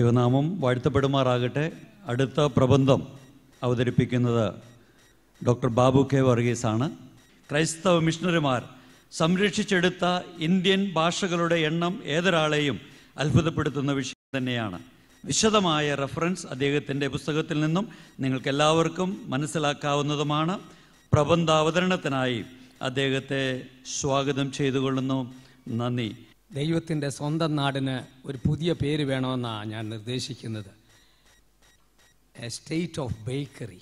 ദൈവനാമം വാഴ്ത്തപ്പെടുമാറാകട്ടെ അടുത്ത പ്രബന്ധം അവതരിപ്പിക്കുന്നത് ഡോക്ടർ ബാബു കെ വർഗീസാണ് ക്രൈസ്തവ മിഷണറിമാർ സംരക്ഷിച്ചെടുത്ത ഇന്ത്യൻ ഭാഷകളുടെ എണ്ണം ഏതൊരാളെയും അത്ഭുതപ്പെടുത്തുന്ന വിഷയം തന്നെയാണ് വിശദമായ റെഫറൻസ് അദ്ദേഹത്തിൻ്റെ പുസ്തകത്തിൽ നിന്നും നിങ്ങൾക്ക് എല്ലാവർക്കും മനസ്സിലാക്കാവുന്നതുമാണ് പ്രബന്ധാവതരണത്തിനായി അദ്ദേഹത്തെ സ്വാഗതം ചെയ്തുകൊള്ളുന്നു നന്ദി ദൈവത്തിൻ്റെ സ്വന്തം നാടിന് ഒരു പുതിയ പേര് വേണമെന്നാണ് ഞാൻ നിർദ്ദേശിക്കുന്നത് സ്റ്റേറ്റ് ഓഫ് ബേക്കറി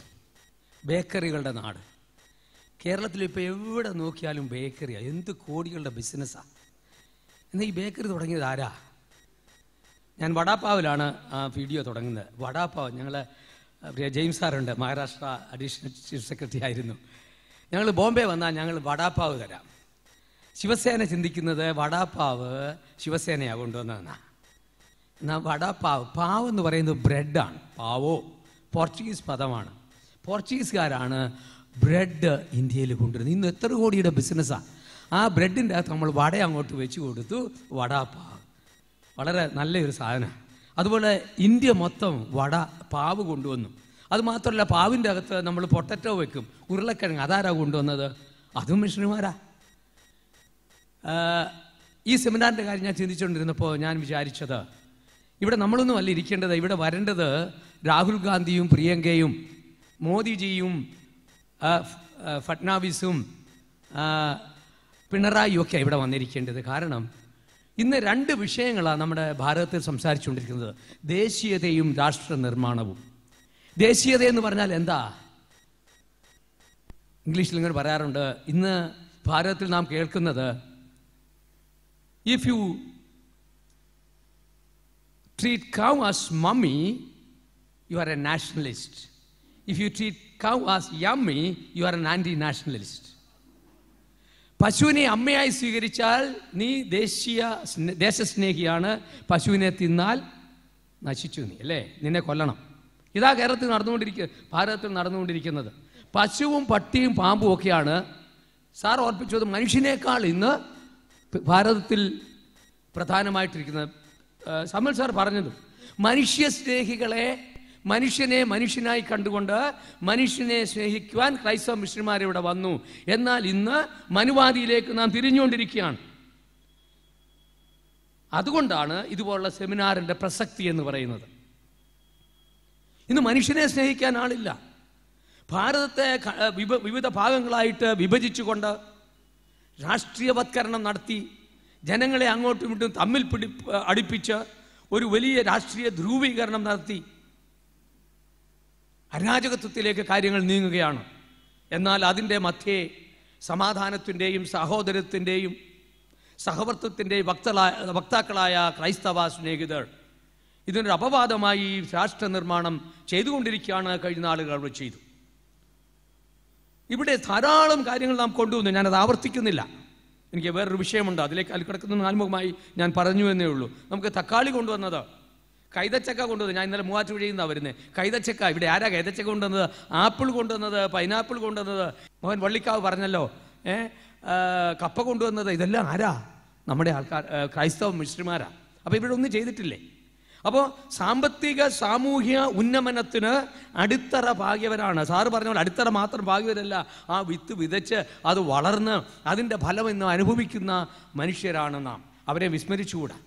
ബേക്കറികളുടെ നാട് കേരളത്തിൽ ഇപ്പോൾ എവിടെ നോക്കിയാലും ബേക്കറിയാണ് എന്ത് കോടികളുടെ ബിസിനസ്സാണ് എന്നാൽ ഈ ബേക്കറി തുടങ്ങിയത് ആരാ ഞാൻ വടാപ്പാവിലാണ് ആ വീഡിയോ തുടങ്ങുന്നത് വടാപ്പാവ് ഞങ്ങൾ ജെയിംസ് സാറുണ്ട് മഹാരാഷ്ട്ര അഡീഷണൽ ചീഫ് സെക്രട്ടറി ആയിരുന്നു ഞങ്ങൾ ബോംബെ വന്നാൽ ഞങ്ങൾ വടാപ്പാവ് തരാം ശിവസേന ചിന്തിക്കുന്നത് വടാപ്പാവ് ശിവസേനയാണ് കൊണ്ടുവന്നതെന്നാണ് എന്നാൽ വടാപ്പാവ് പാവ് എന്ന് പറയുന്നത് ബ്രെഡാണ് പാവോ പോർച്ചുഗീസ് പദമാണ് പോർച്ചുഗീസുകാരാണ് ബ്രെഡ് ഇന്ത്യയിൽ കൊണ്ടുവരുന്നത് ഇന്ന് എത്ര കോടിയുടെ ബിസിനസ്സാണ് ആ ബ്രെഡിൻ്റെ അകത്ത് നമ്മൾ വട അങ്ങോട്ട് വെച്ച് കൊടുത്തു വടാപ്പാവ് വളരെ നല്ലൊരു സാധനമാണ് അതുപോലെ ഇന്ത്യ മൊത്തം വട പാവ് കൊണ്ടുവന്നു അതുമാത്രമല്ല പാവിൻ്റെ അകത്ത് നമ്മൾ പൊട്ടറ്റോ വെക്കും ഉരുളക്കിഴങ്ങ് അതാരാ കൊണ്ടുവന്നത് അതും മിഷണിമാരാണ് ഈ സെമിനാറിൻ്റെ കാര്യം ഞാൻ ചിന്തിച്ചുകൊണ്ടിരുന്നപ്പോൾ ഞാൻ വിചാരിച്ചത് ഇവിടെ നമ്മളൊന്നും അല്ല ഇരിക്കേണ്ടത് ഇവിടെ വരേണ്ടത് രാഹുൽ ഗാന്ധിയും പ്രിയങ്കയും മോദിജിയും ഫട്നാവിസും പിണറായിയും ഒക്കെ ഇവിടെ വന്നിരിക്കേണ്ടത് കാരണം ഇന്ന് രണ്ട് വിഷയങ്ങളാണ് നമ്മുടെ ഭാരതത്തിൽ സംസാരിച്ചുകൊണ്ടിരിക്കുന്നത് ദേശീയതയും രാഷ്ട്ര നിർമ്മാണവും ദേശീയത എന്ന് പറഞ്ഞാൽ എന്താ ഇംഗ്ലീഷിൽ ഇങ്ങനെ പറയാറുണ്ട് ഇന്ന് ഭാരതത്തിൽ നാം കേൾക്കുന്നത് If you treat cow as mummy, you are a nationalist. If you treat cow as yummy, you are an anti-nationalist. പശുവിനെ അമ്മയായി സ്വീകരിച്ചാൽ നീ ദേശീയ ദേശസ്നേഹിയാണ് പശുവിനെ തിന്നാൽ നശിച്ചു നീ അല്ലേ നിന്നെ കൊല്ലണം ഇതാ കേരളത്തിൽ നടന്നുകൊണ്ടിരിക്കുക ഭാരതത്തിൽ നടന്നുകൊണ്ടിരിക്കുന്നത് പശുവും പട്ടിയും പാമ്പും ഒക്കെയാണ് സാർ ഓർപ്പിച്ചത് മനുഷ്യനേക്കാൾ ഇന്ന് ഭാരതത്തിൽ പ്രധാനമായിട്ടിരിക്കുന്നത് സമൽ സാർ പറഞ്ഞത് സ്നേഹികളെ മനുഷ്യനെ മനുഷ്യനായി കണ്ടുകൊണ്ട് മനുഷ്യനെ സ്നേഹിക്കുവാൻ ക്രൈസ്തവ മിഷന്മാർ ഇവിടെ വന്നു എന്നാൽ ഇന്ന് മനുവാദിയിലേക്ക് നാം തിരിഞ്ഞുകൊണ്ടിരിക്കുകയാണ് അതുകൊണ്ടാണ് ഇതുപോലുള്ള സെമിനാറിൻ്റെ പ്രസക്തി എന്ന് പറയുന്നത് ഇന്ന് മനുഷ്യനെ സ്നേഹിക്കാൻ ആളില്ല ഭാരതത്തെ വിവിധ ഭാഗങ്ങളായിട്ട് വിഭജിച്ചുകൊണ്ട് രാഷ്ട്രീയവത്കരണം നടത്തി ജനങ്ങളെ അങ്ങോട്ടും ഇങ്ങോട്ടും തമ്മിൽ പിടി അടുപ്പിച്ച് ഒരു വലിയ രാഷ്ട്രീയ ധ്രുവീകരണം നടത്തി അരാജകത്വത്തിലേക്ക് കാര്യങ്ങൾ നീങ്ങുകയാണ് എന്നാൽ അതിൻ്റെ മധ്യേ സമാധാനത്തിൻ്റെയും സഹോദരത്തിൻ്റെയും സഹവർത്തത്തിൻ്റെയും വക്തളായ വക്താക്കളായ ക്രൈസ്തവ സ്നേഹിതർ ഇതിനൊരു അപവാദമായി രാഷ്ട്ര നിർമ്മാണം ചെയ്തുകൊണ്ടിരിക്കുകയാണ് കഴിഞ്ഞ നാളുകൾ ചെയ്തു ഇവിടെ ധാരാളം കാര്യങ്ങൾ നാം കൊണ്ടുവന്നു ഞാനത് ആവർത്തിക്കുന്നില്ല എനിക്ക് വേറൊരു വിഷയമുണ്ട് അതിലേക്ക് അതിൽ കിടക്കുന്ന ഞാൻ പറഞ്ഞു എന്നേ ഉള്ളൂ നമുക്ക് തക്കാളി കൊണ്ടുവന്നത് കൈതച്ചക്ക കൊണ്ടുവന്നത് ഞാൻ ഇന്നലെ മൂവാറ്റുപുഴയിൽ നിന്നാണ് വരുന്നത് കൈതച്ചക്ക ഇവിടെ ആരാ കൈതച്ചക്ക കൊണ്ടുവന്നത് ആപ്പിൾ കൊണ്ടുവന്നത് പൈനാപ്പിൾ കൊണ്ടുവന്നത് മോഹൻ വള്ളിക്കാവ് പറഞ്ഞല്ലോ ഏ കപ്പ കൊണ്ടുവന്നത് ഇതെല്ലാം ആരാ നമ്മുടെ ആൾക്കാർ ക്രൈസ്തവ മിശ്രിമാരാ അപ്പോൾ ഇവിടെ ഒന്നും ചെയ്തിട്ടില്ലേ അപ്പോൾ സാമ്പത്തിക സാമൂഹ്യ ഉന്നമനത്തിന് അടിത്തറ ഭാഗ്യവരാണ് സാറ് പറഞ്ഞ പോലെ അടിത്തറ മാത്രം ഭാഗ്യവരല്ല ആ വിത്ത് വിതച്ച് അത് വളർന്ന് അതിൻ്റെ ഫലം ഇന്ന് അനുഭവിക്കുന്ന മനുഷ്യരാണ് നാം അവരെ വിസ്മരിച്ചുകൂടാ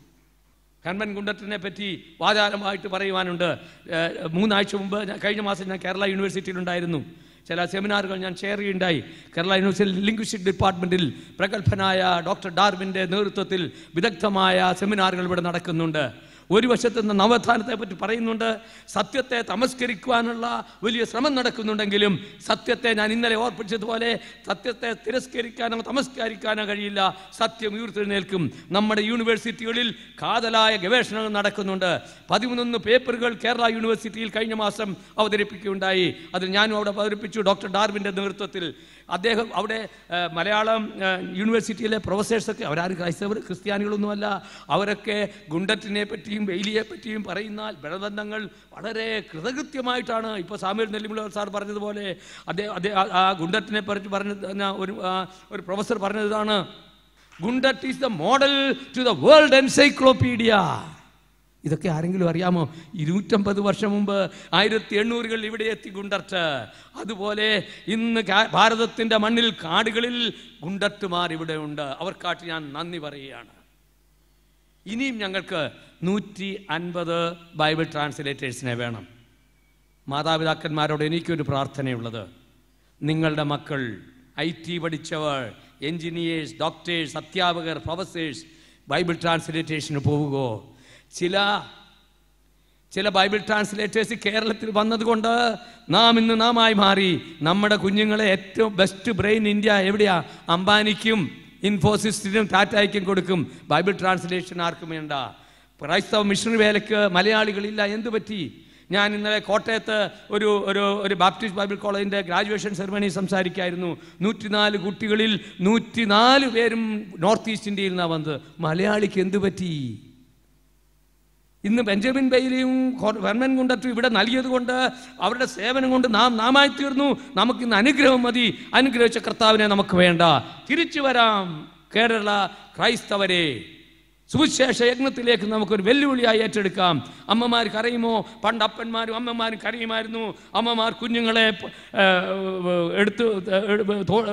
കൺവൻ ഗുണ്ടത്തിനെ പറ്റി വാചാരമായിട്ട് പറയുവാനുണ്ട് മൂന്നാഴ്ച മുമ്പ് കഴിഞ്ഞ മാസം ഞാൻ കേരള യൂണിവേഴ്സിറ്റിയിലുണ്ടായിരുന്നു ചില സെമിനാറുകൾ ഞാൻ ഷെയർ ചെയ്യുണ്ടായി കേരള യൂണിവേഴ്സിറ്റി ലിംഗ്വിസ്റ്റിക് ഡിപ്പാർട്ട്മെൻറ്റിൽ പ്രഗത്ഭനായ ഡോക്ടർ ഡാർവിൻ്റെ നേതൃത്വത്തിൽ വിദഗ്ധമായ സെമിനാറുകൾ ഇവിടെ നടക്കുന്നുണ്ട് ഒരു വശത്ത് നിന്ന് നവധാനത്തെ പറ്റി പറയുന്നുണ്ട് സത്യത്തെ തമസ്കരിക്കുവാനുള്ള വലിയ ശ്രമം നടക്കുന്നുണ്ടെങ്കിലും സത്യത്തെ ഞാൻ ഇന്നലെ ഓർപ്പിച്ചതുപോലെ സത്യത്തെ തിരസ്കരിക്കാനോ തമസ്കരിക്കാനോ കഴിയില്ല സത്യം ഉയർത്തെഴുന്നേൽക്കും നമ്മുടെ യൂണിവേഴ്സിറ്റികളിൽ കാതലായ ഗവേഷണങ്ങൾ നടക്കുന്നുണ്ട് പതിമൂന്നൊന്ന് പേപ്പറുകൾ കേരള യൂണിവേഴ്സിറ്റിയിൽ കഴിഞ്ഞ മാസം അവതരിപ്പിക്കുകയുണ്ടായി അതിൽ ഞാനും അവിടെ അവതരിപ്പിച്ചു ഡോക്ടർ ഡാർവിൻ്റെ നേതൃത്വത്തിൽ അദ്ദേഹം അവിടെ മലയാളം യൂണിവേഴ്സിറ്റിയിലെ പ്രൊഫസേഴ്സൊക്കെ അവരാരും ക്രൈസ്തവർ ക്രിസ്ത്യാനികളൊന്നുമല്ല അവരൊക്കെ ഗുണ്ടറ്റിനെ പറ്റിയും വെയിലിയെ പറ്റിയും പറയുന്ന ബലബന്ധങ്ങൾ വളരെ കൃതകൃത്യമായിട്ടാണ് ഇപ്പോൾ സാമീൽ നെല്ലിമുള്ള സാർ പറഞ്ഞതുപോലെ അദ്ദേഹം അദ്ദേഹം ആ ഗുണ്ടറ്റിനെ പറ്റി പറഞ്ഞ ഒരു ഒരു പ്രൊഫസർ പറഞ്ഞതാണ് Gundert is the model to the world encyclopedia ഇതൊക്കെ ആരെങ്കിലും അറിയാമോ ഇരുന്നൂറ്റമ്പത് വർഷം മുമ്പ് ആയിരത്തി എണ്ണൂറുകൾ ഇവിടെ എത്തി ഗുണ്ടർട്ട് അതുപോലെ ഇന്ന് ഭാരതത്തിൻ്റെ മണ്ണിൽ കാടുകളിൽ ഗുണ്ടർട്ടുമാർ ഇവിടെ ഉണ്ട് അവർക്കാട്ട് ഞാൻ നന്ദി പറയുകയാണ് ഇനിയും ഞങ്ങൾക്ക് നൂറ്റി അൻപത് ബൈബിൾ ട്രാൻസ്ലേറ്റേഴ്സിനെ വേണം മാതാപിതാക്കന്മാരോട് എനിക്കൊരു പ്രാർത്ഥനയുള്ളത് നിങ്ങളുടെ മക്കൾ ഐ ടി പഠിച്ചവർ എൻജിനീയേഴ്സ് ഡോക്ടേഴ്സ് അധ്യാപകർ പ്രൊഫസേഴ്സ് ബൈബിൾ ട്രാൻസ്ലേറ്റേഷന് പോവുകയോ ചില ചില ബൈബിൾ ട്രാൻസ്ലേറ്റേഴ്സ് കേരളത്തിൽ വന്നതുകൊണ്ട് നാം ഇന്ന് നാമായി മാറി നമ്മുടെ കുഞ്ഞുങ്ങളെ ഏറ്റവും ബെസ്റ്റ് ബ്രെയിൻ ഇന്ത്യ എവിടെയാ അംബാനിക്കും ഇൻഫോസിസ്റ്റിനും ടാറ്റയ്ക്കും കൊടുക്കും ബൈബിൾ ട്രാൻസ്ലേഷൻ ആർക്കും വേണ്ട ക്രൈസ്തവ മിഷണറി വേലയ്ക്ക് മലയാളികളില്ല എന്തു പറ്റി ഞാൻ ഇന്നലെ കോട്ടയത്ത് ഒരു ഒരു ഒരു ബാപ്റ്റിസ്റ്റ് ബൈബിൾ കോളേജിൻ്റെ ഗ്രാജുവേഷൻ സെറിമണി സംസാരിക്കായിരുന്നു നൂറ്റിനാല് കുട്ടികളിൽ നൂറ്റിനാല് പേരും നോർത്ത് ഈസ്റ്റ് ഇന്ത്യയിൽ നിന്നാണ് വന്നത് മലയാളിക്ക് എന്തു പറ്റി ഇന്ന് ബെഞ്ചമിൻ ബെയിലിയും വെർമൻ കുണ്ടറ്റും ഇവിടെ കൊണ്ട് അവരുടെ സേവനം കൊണ്ട് നാം നാമായി തീർന്നു നമുക്ക് ഇന്ന് അനുഗ്രഹം മതി അനുഗ്രഹിച്ച കർത്താവിനെ നമുക്ക് വേണ്ട തിരിച്ചു വരാം കേരള ക്രൈസ്തവരെ സുവിശേഷ യജ്ഞത്തിലേക്ക് നമുക്കൊരു വെല്ലുവിളിയായി ഏറ്റെടുക്കാം അമ്മമാർ കരയുമോ പണ്ട് അപ്പന്മാരും അമ്മമാരും കരയുമായിരുന്നു അമ്മമാർ കുഞ്ഞുങ്ങളെ എടുത്ത്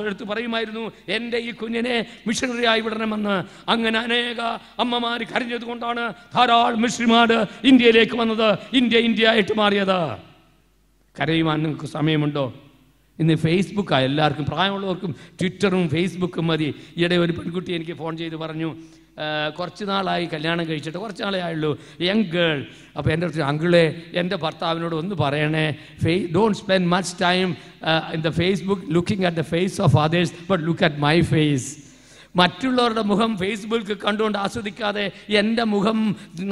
എടുത്ത് പറയുമായിരുന്നു എൻ്റെ ഈ കുഞ്ഞിനെ മിഷണറിയായി വിടണമെന്ന് അങ്ങനെ അനേക അമ്മമാർ കൊണ്ടാണ് ധാരാളം മിഷണറിമാർ ഇന്ത്യയിലേക്ക് വന്നത് ഇന്ത്യ ഇന്ത്യ ആയിട്ട് മാറിയത് കരയുവാൻ നിങ്ങൾക്ക് സമയമുണ്ടോ ഇന്ന് ഫേസ്ബുക്കാണ് എല്ലാവർക്കും പ്രായമുള്ളവർക്കും ട്വിറ്ററും ഫേസ്ബുക്കും മതി ഈയിടെ ഒരു പെൺകുട്ടി എനിക്ക് ഫോൺ ചെയ്ത് പറഞ്ഞു കുറച്ച് നാളായി കല്യാണം കഴിച്ചിട്ട് കുറച്ച് നാളേ ആയുള്ളൂ യങ് ഗേൾ അപ്പോൾ എൻ്റെ അടുത്ത് അങ്കിളെ എൻ്റെ ഭർത്താവിനോട് ഒന്ന് പറയണേ ഫേ don't spend much time in the Facebook looking at the face of others but look at my face മറ്റുള്ളവരുടെ മുഖം ഫേസ്ബുക്ക് കണ്ടുകൊണ്ട് ആസ്വദിക്കാതെ എൻ്റെ മുഖം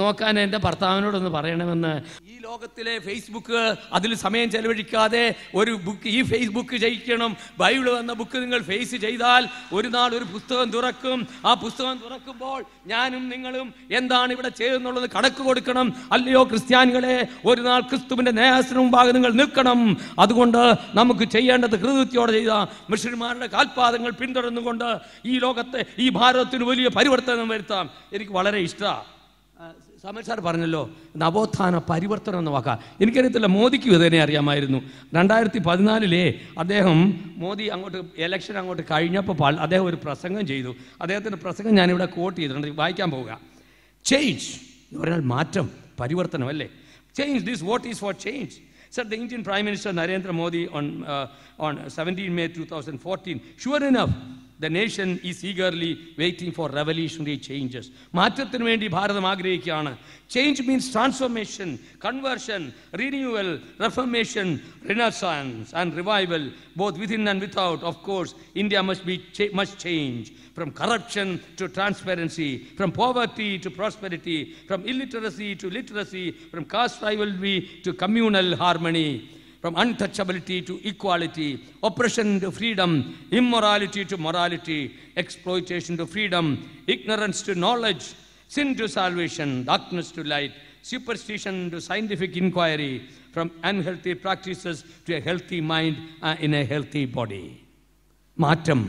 നോക്കാൻ എൻ്റെ ഭർത്താവിനോടൊന്ന് പറയണമെന്ന് ഈ ലോകത്തിലെ ഫേസ്ബുക്ക് അതിൽ സമയം ചെലവഴിക്കാതെ ഒരു ബുക്ക് ഈ ഫേസ്ബുക്ക് ചെയ്യിക്കണം ബൈബിൾ എന്ന ബുക്ക് നിങ്ങൾ ഫേസ് ചെയ്താൽ ഒരു നാൾ ഒരു പുസ്തകം തുറക്കും ആ പുസ്തകം തുറക്കുമ്പോൾ ഞാനും നിങ്ങളും എന്താണ് ഇവിടെ ചെയ്യുന്നുള്ളത് കണക്ക് കൊടുക്കണം അല്ലയോ ക്രിസ്ത്യാനികളെ ഒരു നാൾ ക്രിസ്തുവിൻ്റെ നേഹസിന് മുമ്പാകെ നിങ്ങൾ നിൽക്കണം അതുകൊണ്ട് നമുക്ക് ചെയ്യേണ്ടത് ഹൃദയത്തോടെ ചെയ്ത മിഷന്മാരുടെ കാൽപാദങ്ങൾ പിന്തുടർന്നുകൊണ്ട് ഈ ലോകത്ത് ലോകത്തെ ഈ ഭാരതത്തിന് വലിയ പരിവർത്തനം വരുത്താം എനിക്ക് വളരെ ഇഷ്ടമാണ് സമൽ സാർ പറഞ്ഞല്ലോ നവോത്ഥാന പരിവർത്തനം എന്ന വാക്ക എനിക്കറിയത്തില്ല മോദിക്ക് ഇതിനെ അറിയാമായിരുന്നു രണ്ടായിരത്തി പതിനാലിലെ അദ്ദേഹം മോദി അങ്ങോട്ട് എലക്ഷൻ അങ്ങോട്ട് കഴിഞ്ഞപ്പോൾ അദ്ദേഹം ഒരു പ്രസംഗം ചെയ്തു അദ്ദേഹത്തിൻ്റെ പ്രസംഗം ഞാനിവിടെ കോട്ട് ചെയ്തിട്ടുണ്ട് വായിക്കാൻ പോവുക ചേഞ്ച് എന്ന് പറഞ്ഞാൽ മാറ്റം പരിവർത്തനം അല്ലേ change this vote is what change the Indian prime minister Minister Narendra on on uh, on 17 May 2014, sure enough, The nation is eagerly waiting for revolutionary changes. Matratin Vendi Bharatam Agrikyana. Change means transformation, conversion, renewal, reformation, renaissance, and revival, both within and without. Of course, India must, be must change from corruption to transparency, from poverty to prosperity, from illiteracy to literacy, from caste rivalry to communal harmony. from untouchability to equality, oppression to freedom, immorality to morality, exploitation to freedom, ignorance to knowledge, sin to salvation, darkness to light, superstition to scientific inquiry, from unhealthy practices to a healthy mind uh, in a healthy body. മാറ്റം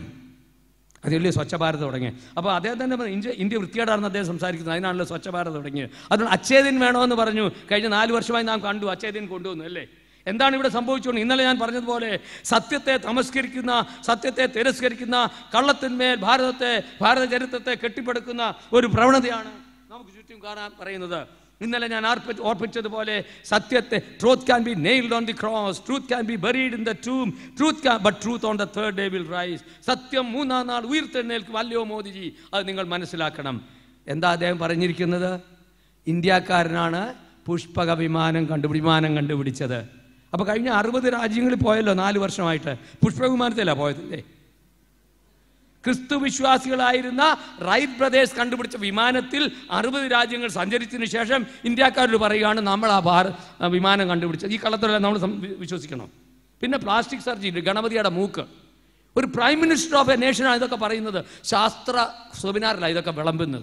അത് വലിയ സ്വച്ഛ ഭാരത് തുടങ്ങി അപ്പോൾ അദ്ദേഹം തന്നെ പറഞ്ഞു India India വൃത്തികേടാണെന്ന് അദ്ദേഹം സംസാരിക്കുന്നത് അതിനാണല്ലോ സ്വച്ഛ ഭാരത് തുടങ്ങിയത് അതുകൊണ്ട് അച്ഛേദിൻ വേണമെന്ന് പറഞ്ഞു കഴിഞ്ഞ നാല് വർഷമായി നാം കണ്ടു അച്ഛേദിൻ കൊണ്ടുവന്നു അല്ലേ എന്താണ് ഇവിടെ സംഭവിച്ചുകൊണ്ട് ഇന്നലെ ഞാൻ പറഞ്ഞതുപോലെ സത്യത്തെ തമസ്കരിക്കുന്ന സത്യത്തെ തിരസ്കരിക്കുന്ന കള്ളത്തിന്മേൽ ഭാരതത്തെ ഭാരത ചരിത്രത്തെ കെട്ടിപ്പടുക്കുന്ന ഒരു പ്രവണതയാണ് നമുക്ക് ചുറ്റും കാണാൻ പറയുന്നത് ഇന്നലെ ഞാൻ ഓർപ്പിച്ചതുപോലെ സത്യത്തെ truth can be nailed on the cross truth can be buried in the tomb truth can but truth on the third day will rise സത്യം മൂന്നാം നാൾ ഉയർത്തെഴുന്നേൽക്കും വല്ലയോ മോദിജി അത് നിങ്ങൾ മനസ്സിലാക്കണം എന്താ അദ്ദേഹം പറഞ്ഞിരിക്കുന്നത് ഇന്ത്യക്കാരനാണ് പുഷ്പക വിമാനം കണ്ടു വിമാനം കണ്ടുപിടിച്ചത് അപ്പൊ കഴിഞ്ഞ അറുപത് രാജ്യങ്ങളിൽ പോയല്ലോ നാല് വർഷമായിട്ട് പുഷ്പവിമാനത്തിലാണ് പോയതല്ലേ ക്രിസ്തു വിശ്വാസികളായിരുന്ന റൈറ്റ് ബ്രദേഴ്സ് കണ്ടുപിടിച്ച വിമാനത്തിൽ അറുപത് രാജ്യങ്ങൾ സഞ്ചരിച്ചതിന് ശേഷം ഇന്ത്യക്കാരോട് പറയുകയാണ് നമ്മൾ ആ ബാർ വിമാനം കണ്ടുപിടിച്ചത് ഈ കള്ളത്തോടെ നമ്മൾ വിശ്വസിക്കണം പിന്നെ പ്ലാസ്റ്റിക് സർജറി ഗണപതിയുടെ മൂക്ക് ഒരു പ്രൈം മിനിസ്റ്റർ ഓഫ് എ നേഷനാണ് ഇതൊക്കെ പറയുന്നത് ശാസ്ത്ര സെമിനാറിലാണ് ഇതൊക്കെ വിളമ്പുന്നത്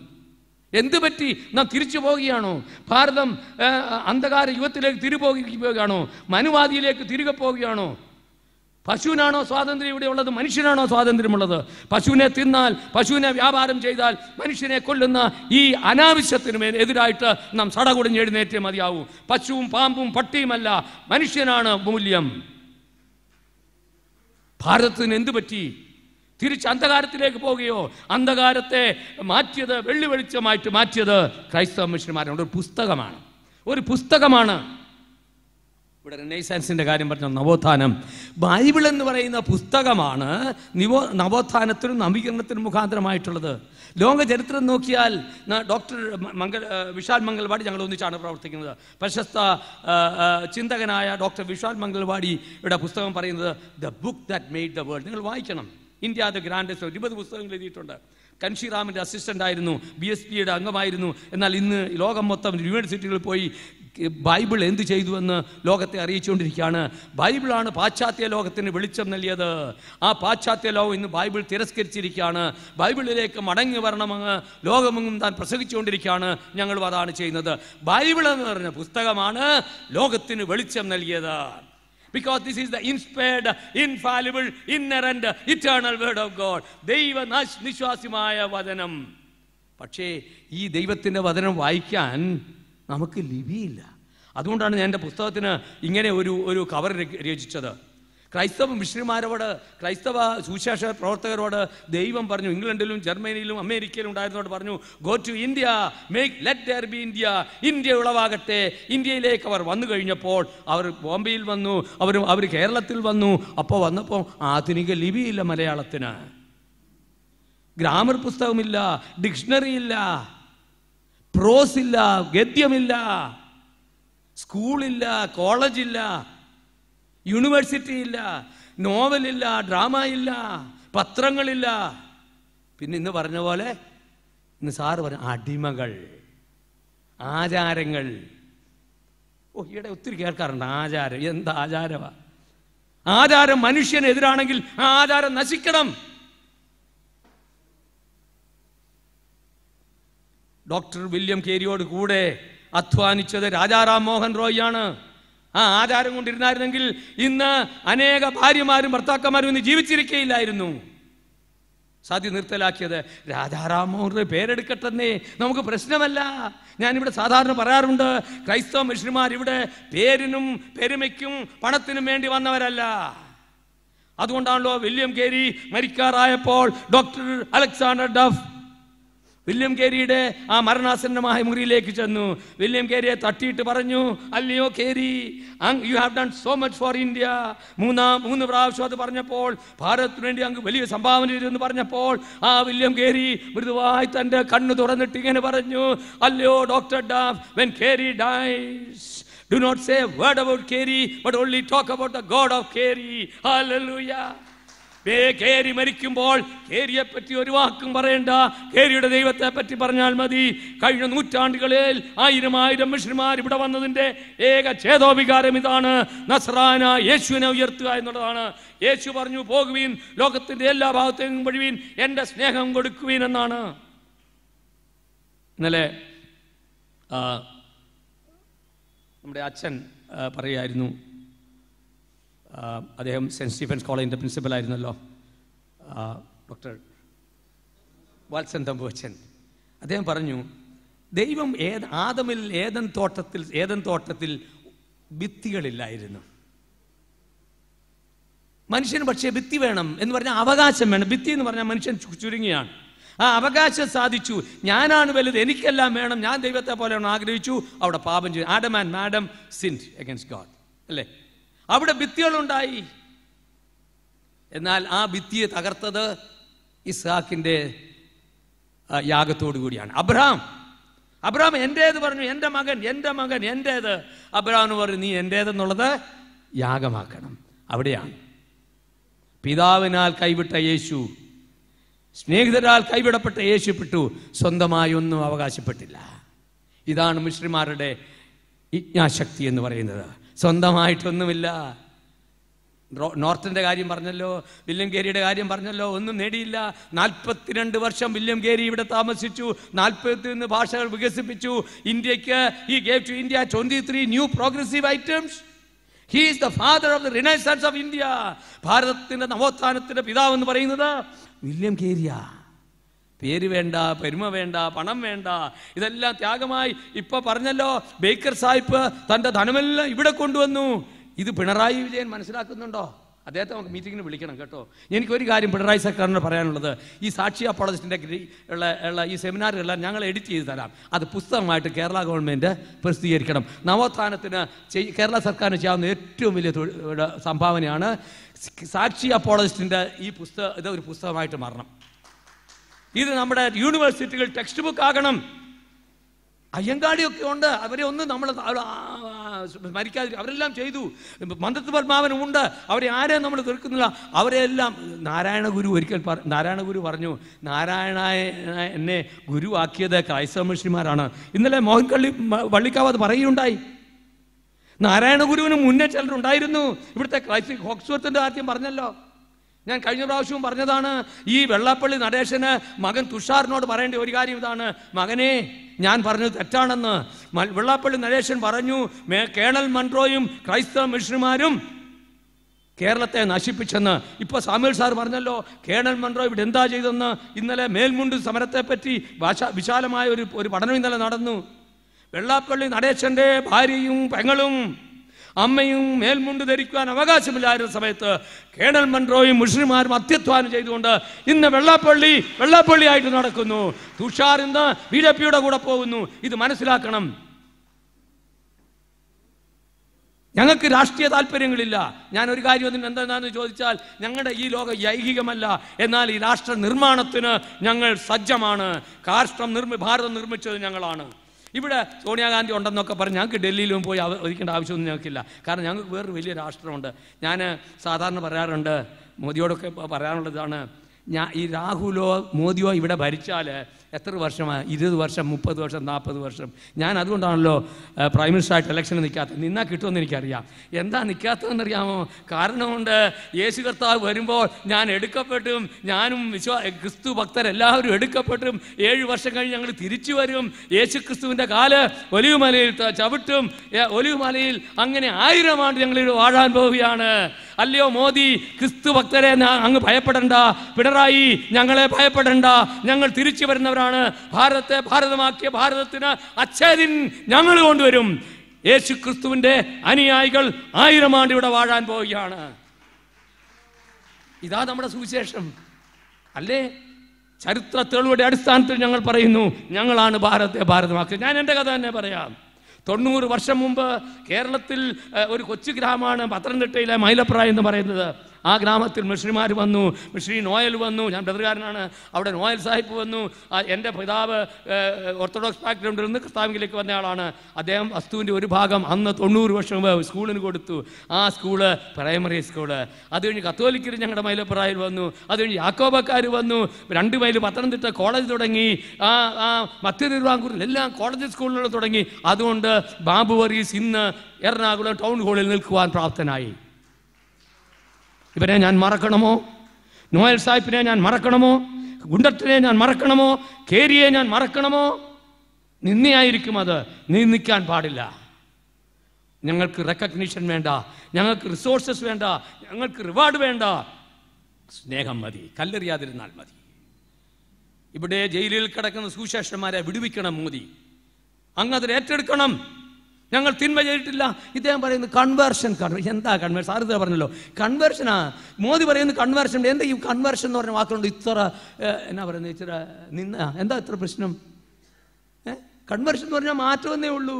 എന്ത് പറ്റി നാം തിരിച്ചു പോവുകയാണോ ഭാരതം അന്ധകാര യുഗത്തിലേക്ക് തിരിപോകുകയാണോ മനുവാദിയിലേക്ക് തിരികെ പോവുകയാണോ പശുവിനാണോ സ്വാതന്ത്ര്യം ഇവിടെ ഉള്ളത് മനുഷ്യനാണോ സ്വാതന്ത്ര്യമുള്ളത് പശുവിനെ തിന്നാൽ പശുവിനെ വ്യാപാരം ചെയ്താൽ മനുഷ്യനെ കൊല്ലുന്ന ഈ അനാവശ്യത്തിന് എതിരായിട്ട് നാം സടകുടഞ്ഞ് എഴുന്നേറ്റേ മതിയാവൂ പശുവും പാമ്പും പട്ടിയുമല്ല മനുഷ്യനാണ് മൂല്യം ഭാരതത്തിന് എന്തു പറ്റി തിരിച്ച് അന്ധകാരത്തിലേക്ക് പോവുകയോ അന്ധകാരത്തെ മാറ്റിയത് വെള്ളി വെളിച്ചമായിട്ട് മാറ്റിയത് ക്രൈസ്തവ മിഷന്മാരാണ് ഒരു പുസ്തകമാണ് ഒരു പുസ്തകമാണ് ഇവിടെ റിനൈസാൻസിൻ്റെ കാര്യം പറഞ്ഞ നവോത്ഥാനം ബൈബിൾ എന്ന് പറയുന്ന പുസ്തകമാണ് നിവോ നവോത്ഥാനത്തിനും നവീകരണത്തിനും മുഖാന്തരമായിട്ടുള്ളത് ലോക ചരിത്രം നോക്കിയാൽ ഡോക്ടർ മംഗൾ വിശാൽ മംഗൽവാടി ഞങ്ങൾ ഒന്നിച്ചാണ് പ്രവർത്തിക്കുന്നത് പ്രശസ്ത ചിന്തകനായ ഡോക്ടർ വിശാൽ മംഗൽവാടിയുടെ പുസ്തകം പറയുന്നത് the book that made the world നിങ്ങൾ വായിക്കണം ഇന്ത്യ ദ ഗ്രാൻഡസ്റ്റ് ഇരുപത് പുസ്തകങ്ങൾ എഴുതിയിട്ടുണ്ട് കൻഷിറാമിൻ്റെ അസിസ്റ്റൻ്റ് ആയിരുന്നു ബി എസ് പിയുടെ അംഗമായിരുന്നു എന്നാൽ ഇന്ന് ലോകം മൊത്തം യൂണിവേഴ്സിറ്റികളിൽ പോയി ബൈബിൾ എന്ത് ചെയ്തുവെന്ന് ലോകത്തെ അറിയിച്ചുകൊണ്ടിരിക്കുകയാണ് ബൈബിളാണ് പാശ്ചാത്യ ലോകത്തിന് വെളിച്ചം നൽകിയത് ആ പാശ്ചാത്യ ലോകം ഇന്ന് ബൈബിൾ തിരസ്കരിച്ചിരിക്കുകയാണ് ബൈബിളിലേക്ക് മടങ്ങി വരണമെന്ന് ലോകമെങ്ങും താൻ പ്രസംഗിച്ചുകൊണ്ടിരിക്കുകയാണ് ഞങ്ങളും അതാണ് ചെയ്യുന്നത് ബൈബിൾ എന്ന് പറഞ്ഞ പുസ്തകമാണ് ലോകത്തിന് വെളിച്ചം നൽകിയത് because this is the inspired infallible inerrant eternal word of God ദൈവ നിശ്വാസ്യമായ വചനം പക്ഷേ ഈ ദൈവത്തിൻ്റെ വചനം വായിക്കാൻ നമുക്ക് ലിപിയില്ല അതുകൊണ്ടാണ് ഞാൻ എൻ്റെ പുസ്തകത്തിന് ഇങ്ങനെ ഒരു ഒരു കവർ രചിച്ചത് ക്രൈസ്തവ മിഷണിമാരോട് ക്രൈസ്തവ സുശേഷ പ്രവർത്തകരോട് ദൈവം പറഞ്ഞു ഇംഗ്ലണ്ടിലും ജർമ്മനിയിലും അമേരിക്കയിലും ഉണ്ടായിരുന്നവരോട് പറഞ്ഞു go to India make let there be India India ഉളവാകട്ടെ ഇന്ത്യയിലേക്ക് അവർ വന്നു കഴിഞ്ഞപ്പോൾ അവർ ബോംബെയിൽ വന്നു അവർ അവർ കേരളത്തിൽ വന്നു അപ്പോൾ വന്നപ്പോൾ ആധുനിക ലിപിയില്ല മലയാളത്തിന് ഗ്രാമർ പുസ്തകമില്ല ഡിക്ഷണറി ഇല്ല പ്രോസ് ഇല്ല ഗദ്യമില്ല സ്കൂളില്ല കോളേജില്ല യൂണിവേഴ്സിറ്റി ഇല്ല നോവലില്ല ഡ്രാമ ഇല്ല പത്രങ്ങളില്ല പിന്നെ ഇന്ന് പറഞ്ഞ പോലെ ഇന്ന് സാറ് പറഞ്ഞ അടിമകൾ ആചാരങ്ങൾ ഓ ഈയിടെ ഒത്തിരി കേൾക്കാറുണ്ട് ആചാരം എന്താ ആചാരമാ ആചാരം മനുഷ്യനെതിരാണെങ്കിൽ ആ ആചാരം നശിക്കണം ഡോക്ടർ വില്യം കേരിയോട് കൂടെ അധ്വാനിച്ചത് രാജാറാം മോഹൻ റോയ് ആണ് ആ ആചാരം കൊണ്ടിരുന്നായിരുന്നെങ്കിൽ ഇന്ന് അനേക ഭാര്യമാരും ഭർത്താക്കന്മാരും ഇന്ന് ജീവിച്ചിരിക്കയില്ലായിരുന്നു സതി നിർത്തലാക്കിയത് രാധാറാമോറിന്റെ പേരെടുക്കട്ടെന്നേ നമുക്ക് പ്രശ്നമല്ല ഞാനിവിടെ സാധാരണ പറയാറുണ്ട് ക്രൈസ്തവ മനുഷ്യന്മാർ ഇവിടെ പേരിനും പെരുമയ്ക്കും പണത്തിനും വേണ്ടി വന്നവരല്ല അതുകൊണ്ടാണല്ലോ വില്യം കേരി മരിക്കാറായപ്പോൾ ഡോക്ടർ അലക്സാണ്ടർ ഡഫ് വില്യം കേരിയുടെ ആ മരണാസന്നമായ മുറിയിലേക്ക് ചെന്നു വില്യം കേരിയെ തട്ടിയിട്ട് പറഞ്ഞു അല്ലയോ Carey you have done so much for India മൂന്നാം മൂന്ന് പ്രാവശ്യം അത് പറഞ്ഞപ്പോൾ ഭാരതത്തിന് വേണ്ടി അങ്ങ് വലിയ സംഭാവന എന്ന് പറഞ്ഞപ്പോൾ ആ വില്യം കേരി മൃദുവായി തൻ്റെ കണ്ണ് തുറന്നിട്ട് ഇങ്ങനെ പറഞ്ഞു അല്ലയോ doctor Duff when Carey dies do not say word about Carey but only talk about the God of Carey hallelujah Carey മരിക്കുമ്പോൾ കേരിയെ പറ്റി ഒരു വാക്കും പറയണ്ട കേരിയുടെ ദൈവത്തെ പറ്റി പറഞ്ഞാൽ മതി കഴിഞ്ഞ നൂറ്റാണ്ടുകളിൽ ആയിരം ആയിരം മിഷന്മാർ ഇവിടെ വന്നതിന്റെ ഏക ചേതോവികാരം ഇതാണ് നസ്രാന യേശുവിനെ ഉയർത്തുക എന്നുള്ളതാണ് യേശു പറഞ്ഞു പോകുവീൻ ലോകത്തിന്റെ എല്ലാ ഭാഗത്തേക്കും വഴിവീൻ എൻ്റെ സ്നേഹം കൊടുക്കുവീൻ എന്നാണ് ഇന്നലെ നമ്മുടെ അച്ഛൻ പറയായിരുന്നു Uh, അദ്ദേഹം സെൻറ് സ്റ്റീഫൻസ് കോളേജിൻ്റെ പ്രിൻസിപ്പലായിരുന്നല്ലോ ഡോക്ടർ വാത്സൻ തമ്പുവച്ചൻ അദ്ദേഹം പറഞ്ഞു ദൈവം ഏത് ആദമിൽ ഏതൻ തോട്ടത്തിൽ ഏതൻ തോട്ടത്തിൽ ഭിത്തികളില്ലായിരുന്നു മനുഷ്യന് പക്ഷേ ഭിത്തി വേണം എന്ന് പറഞ്ഞാൽ അവകാശം വേണം ഭിത്തി എന്ന് പറഞ്ഞാൽ മനുഷ്യൻ ചുരുങ്ങിയാണ് ആ അവകാശം സാധിച്ചു ഞാനാണ് വലുത് എനിക്കെല്ലാം വേണം ഞാൻ ദൈവത്തെ പോലെയാണ് ആഗ്രഹിച്ചു അവിടെ പാപം ചെയ്തു Adam and madam sinned against God അല്ലേ അവിടെ ഭിത്തികളുണ്ടായി എന്നാൽ ആ ഭിത്തിയെ തകർത്തത് ഇസ്ഹാക്കിൻ്റെ യാഗത്തോടു കൂടിയാണ് അബ്രഹാം അബ്രഹാം എൻ്റേത് പറഞ്ഞു എൻ്റെ മകൻ എൻ്റെ മകൻ എൻ്റേത് അബ്രഹാം എന്ന് പറഞ്ഞു നീ എൻ്റേതെന്നുള്ളത് യാഗമാക്കണം അവിടെയാണ് പിതാവിനാൽ കൈവിട്ട യേശു സ്നേഹിതരാൽ കൈവിടപ്പെട്ട യേശു പെട്ടു സ്വന്തമായി ഒന്നും അവകാശപ്പെട്ടില്ല ഇതാണ് മുസ്ലിമാരുടെ യജ്ഞാശക്തി എന്ന് പറയുന്നത് സ്വന്തമായിട്ടൊന്നുമില്ല നോർത്തിൻ്റെ കാര്യം പറഞ്ഞല്ലോ വില്യം കേരിയുടെ കാര്യം പറഞ്ഞല്ലോ ഒന്നും നേടിയില്ല നാൽപ്പത്തിരണ്ട് വർഷം വില്യം കേരി ഇവിടെ താമസിച്ചു ഒന്ന് ഭാഷകൾ വികസിപ്പിച്ചു ഇന്ത്യക്ക് ഈ gave to India twenty three new progressive items he is the father of the renaissance of India ഭാരതത്തിൻ്റെ നവോത്ഥാനത്തിൻ്റെ പിതാവെന്ന് പറയുന്നത് വില്യം കേരിയാണ് പേര് വേണ്ട പെരുമ വേണ്ട പണം വേണ്ട ഇതെല്ലാം ത്യാഗമായി ഇപ്പൊ പറഞ്ഞല്ലോ ബേക്കർ സാഹിബ് തന്റെ ധനമെല്ലാം ഇവിടെ കൊണ്ടുവന്നു ഇത് പിണറായി വിജയൻ മനസ്സിലാക്കുന്നുണ്ടോ അദ്ദേഹത്തെ നമുക്ക് മീറ്റിങ്ങിന് വിളിക്കണം കേട്ടോ എനിക്കൊരു കാര്യം പിണറായി സർക്കാരിനോട് പറയാനുള്ളത് ഈ സാക്ഷി അപ്പോളജിസ്റ്റിൻ്റെ ഉള്ള ഉള്ള ഈ സെമിനാറുകളെല്ലാം ഞങ്ങൾ എഡിറ്റ് ചെയ്ത് തരാം അത് പുസ്തകമായിട്ട് കേരള ഗവൺമെൻറ് പ്രസിദ്ധീകരിക്കണം നവോത്ഥാനത്തിന് കേരള സർക്കാരിന് ചെയ്യാവുന്ന ഏറ്റവും വലിയ സംഭാവനയാണ് സാക്ഷി അപ്പോളജിസ്റ്റിൻ്റെ ഈ പുസ്തകം ഇത് ഒരു പുസ്തകമായിട്ട് മാറണം ഇത് നമ്മുടെ യൂണിവേഴ്സിറ്റികൾ ടെക്സ്റ്റ് ബുക്ക് ആകണം അയ്യങ്കാടിയൊക്കെ ഉണ്ട് അവരെ ഒന്ന് നമ്മൾ മരിക്കാതി അവരെല്ലാം ചെയ്തു മന്ദത്ത് പത്മാവനും ഉണ്ട് അവരെ ആരെയും നമ്മൾ തീർക്കുന്നില്ല അവരെല്ലാം നാരായണ ഗുരു ഒരിക്കൽ പറ നാരായണ ഗുരു പറഞ്ഞു നാരായണായ എന്നെ ഗുരുവാക്കിയത് ക്രൈസ്തവ മനുഷ്യന്മാരാണ് ഇന്നലെ മോഹൻ കള്ളി വള്ളിക്കാവ് അത് പറയുകയുണ്ടായി നാരായണ ഗുരുവിന് മുന്നേ ചിലരുണ്ടായിരുന്നു ഇവിടുത്തെ ക്രൈസ്റ്റ് ഹോക്സ്വർത്തിൻ്റെ ആദ്യം പറഞ്ഞല്ലോ ഞാൻ കഴിഞ്ഞ പ്രാവശ്യവും പറഞ്ഞതാണ് ഈ വെള്ളാപ്പള്ളി നടേശന് മകൻ തുഷാറിനോട് പറയേണ്ട ഒരു കാര്യം ഇതാണ് മകനെ ഞാൻ പറഞ്ഞത് തെറ്റാണെന്ന് വെള്ളാപ്പള്ളി നടേശൻ പറഞ്ഞു കേണൽ മൺട്രോയും ക്രൈസ്തവ മിഷനുമാരും കേരളത്തെ നശിപ്പിച്ചെന്ന് ഇപ്പോൾ സാമുവൽ സാർ പറഞ്ഞല്ലോ കേണൽ മൺട്രോ ഇവിടെ എന്താ ചെയ്തെന്ന് ഇന്നലെ മേൽമുണ്ട് സമരത്തെ പറ്റി വിശാലമായ ഒരു ഒരു പഠനം ഇന്നലെ നടന്നു വെള്ളാപ്പള്ളി നടേശന്റെ ഭാര്യയും പെങ്ങളും അമ്മയും മേൽമുണ്ട് ധരിക്കുവാൻ അവകാശമില്ലായിരുന്ന സമയത്ത് കേണൽ മൺറോയും മുഷ്രിമാരും അത്യധ്വാനം ചെയ്തുകൊണ്ട് ഇന്ന് വെള്ളാപ്പള്ളി ആയിട്ട് നടക്കുന്നു തുഷാർ ഇന്ന് ബി ജെ പിയുടെ കൂടെ പോകുന്നു ഇത് മനസ്സിലാക്കണം ഞങ്ങൾക്ക് രാഷ്ട്രീയ താല്പര്യങ്ങളില്ല ഞാൻ ഒരു കാര്യം ഒന്നും എന്താണെന്ന് ചോദിച്ചാൽ ഞങ്ങളുടെ ഈ ലോകം ഐഹികമല്ല എന്നാൽ ഈ രാഷ്ട്ര നിർമ്മാണത്തിന് ഞങ്ങൾ സജ്ജമാണ് രാഷ്ട്രം നിർമ്മി ഭാരതം നിർമ്മിച്ചത് ഞങ്ങളാണ് ഇവിടെ സോണിയാഗാന്ധി ഉണ്ടെന്നൊക്കെ പറഞ്ഞ് ഞങ്ങൾക്ക് ഡൽഹിയിലും പോയി ഒരിക്കേണ്ട ആവശ്യമൊന്നും ഞങ്ങൾക്കില്ല കാരണം ഞങ്ങൾക്ക് വേറൊരു വലിയ രാഷ്ട്രമുണ്ട് ഞാൻ സാധാരണ പറയാറുണ്ട് മോദിയോടൊക്കെ പറയാനുള്ളതാണ് ഞാൻ ഈ രാഹുലോ മോദിയോ ഇവിടെ ഭരിച്ചാൽ എത്ര വർഷമാണ് ഇരുപത് വർഷം മുപ്പത് വർഷം നാൽപ്പത് വർഷം ഞാൻ അതുകൊണ്ടാണല്ലോ പ്രൈം മിനിസ്റ്ററായിട്ട് ഇലക്ഷന് നിൽക്കാത്തത് നിന്നാൽ കിട്ടുമെന്ന് എനിക്കറിയാം എന്താ നിൽക്കാത്തതെന്നറിയാമോ കാരണമുണ്ട് യേശു കർത്താവ് വരുമ്പോൾ ഞാൻ എടുക്കപ്പെട്ടും ഞാനും വിശ്വാ ക്രിസ്തു ഭക്തരെല്ലാവരും എടുക്കപ്പെട്ടും ഏഴ് വർഷം കഴിഞ്ഞ് ഞങ്ങൾ തിരിച്ചു വരും യേശു ക്രിസ്തുവിൻ്റെ കാല് ഒലിവുമലയിൽ ചവിട്ടും ഒലിവുമലയിൽ അങ്ങനെ ആയിരം ആണ്ട് ഞങ്ങൾ വാഴാൻ പോവുകയാണ് അല്ലയോ മോദി ക്രിസ്തു ഭക്തരെ അങ്ങ് ഭയപ്പെടണ്ട പിണറായി ഞങ്ങളെ ഭയപ്പെടണ്ട ഞങ്ങൾ തിരിച്ചു വരുന്നവരാണ് ഭാരതമാണ് ഭാരതത്തെ ഭാരതമാക്കിയ ഭാരതത്തിന് അച്ഛേദിൻ ഞങ്ങൾ കൊണ്ടുവരും യേശു ക്രിസ്തുവിന്റെ അനുയായികൾ ആയിരം ആണ്ട് ഇവിടെ വാഴാൻ പോവുകയാണ് ഇതാ നമ്മുടെ സുവിശേഷം അല്ലേ ചരിത്ര തെളിവുടെ അടിസ്ഥാനത്തിൽ ഞങ്ങൾ പറയുന്നു ഞങ്ങളാണ് ഭാരതത്തെ ഭാരതമാക്കുക ഞാൻ എൻ്റെ കഥ തന്നെ പറയാം തൊണ്ണൂറ് വർഷം മുമ്പ് കേരളത്തിൽ ഒരു കൊച്ചു ഗ്രാമമാണ് പത്തനംതിട്ടയിലെ മൈലപ്ര എന്ന് പറയുന്നത് ആ ഗ്രാമത്തിൽ മിഷ്രിമാർ വന്നു മിഷ്രി നോയൽ വന്നു ഞാൻ ബ്രദർകാരനാണ് അവിടെ നോയൽ സാഹിബ് വന്നു എൻ്റെ പിതാവ് ഓർത്തഡോക്സ് ബാക്ക്ഗ്രൗണ്ടിൽ നിന്ന് കർത്താവിലേക്ക് വന്ന ആളാണ് അദ്ദേഹം വസ്തുവിൻ്റെ ഒരു ഭാഗം അന്ന് തൊണ്ണൂറ് വർഷം മുമ്പ് സ്കൂളിന് കൊടുത്തു ആ സ്കൂള് പ്രൈമറി സ്കൂള് അത് കഴിഞ്ഞ് കത്തോലിക്കർ ഞങ്ങളുടെ മൈലപ്പുറയിൽ വന്നു അത് കഴിഞ്ഞ് യാക്കോബക്കാർ വന്നു രണ്ട് മൈൽ പത്തനംതിട്ട കോളേജ് തുടങ്ങി ആ ആ മധ്യതിരുവാങ്കൂറിൽ എല്ലാം കോളേജ് സ്കൂളുകൾ തുടങ്ങി അതുകൊണ്ട് ബാബു വറീസ് ഇന്ന് എറണാകുളം ടൗൺ ഹാളിൽ നിൽക്കുവാൻ പ്രാപ്തനായി ഇവരെ ഞാൻ മറക്കണമോ നോയൽ സാഹിബിനെ ഞാൻ മറക്കണമോ ഗുണ്ടത്തിനെ ഞാൻ മറക്കണമോ കേരിയെ ഞാൻ മറക്കണമോ നിന്നയായിരിക്കും അത് നിന്ദിക്കാൻ പാടില്ല ഞങ്ങൾക്ക് റെക്കഗ്നീഷൻ വേണ്ട ഞങ്ങൾക്ക് റിസോഴ്സസ് വേണ്ട ഞങ്ങൾക്ക് റിവാർഡ് വേണ്ട സ്നേഹം മതി കല്ലെറിയാതിരുന്നാൽ മതി ഇവിടെ ജയിലിൽ കിടക്കുന്ന സുശേഷന്മാരെ വിടുവിക്കണം മോദി അങ്ങ് അതിൽ ഏറ്റെടുക്കണം ഞങ്ങൾ തിന്മ ചെയ്തിട്ടില്ല ഇദ്ദേഹം പറയുന്നത് കൺവേർഷൻ കൺവേർഷൻ എന്താ കൺവേർഷൻ ആരുദ്ര പറഞ്ഞല്ലോ കൺവേർഷനാ മോദി പറയുന്ന കൺവേർഷൻ എന്താ ഈ കൺവേർഷൻ എന്ന് പറഞ്ഞ വാക്കുകൊണ്ട് ഇത്ര എന്നാ പറയുന്നത് ഇച്ചിര നിന്ന എന്താ ഇത്ര പ്രശ്നം ഏ കൺവേർഷൻ എന്ന് പറഞ്ഞാൽ മാറ്റമെന്നേ ഉള്ളൂ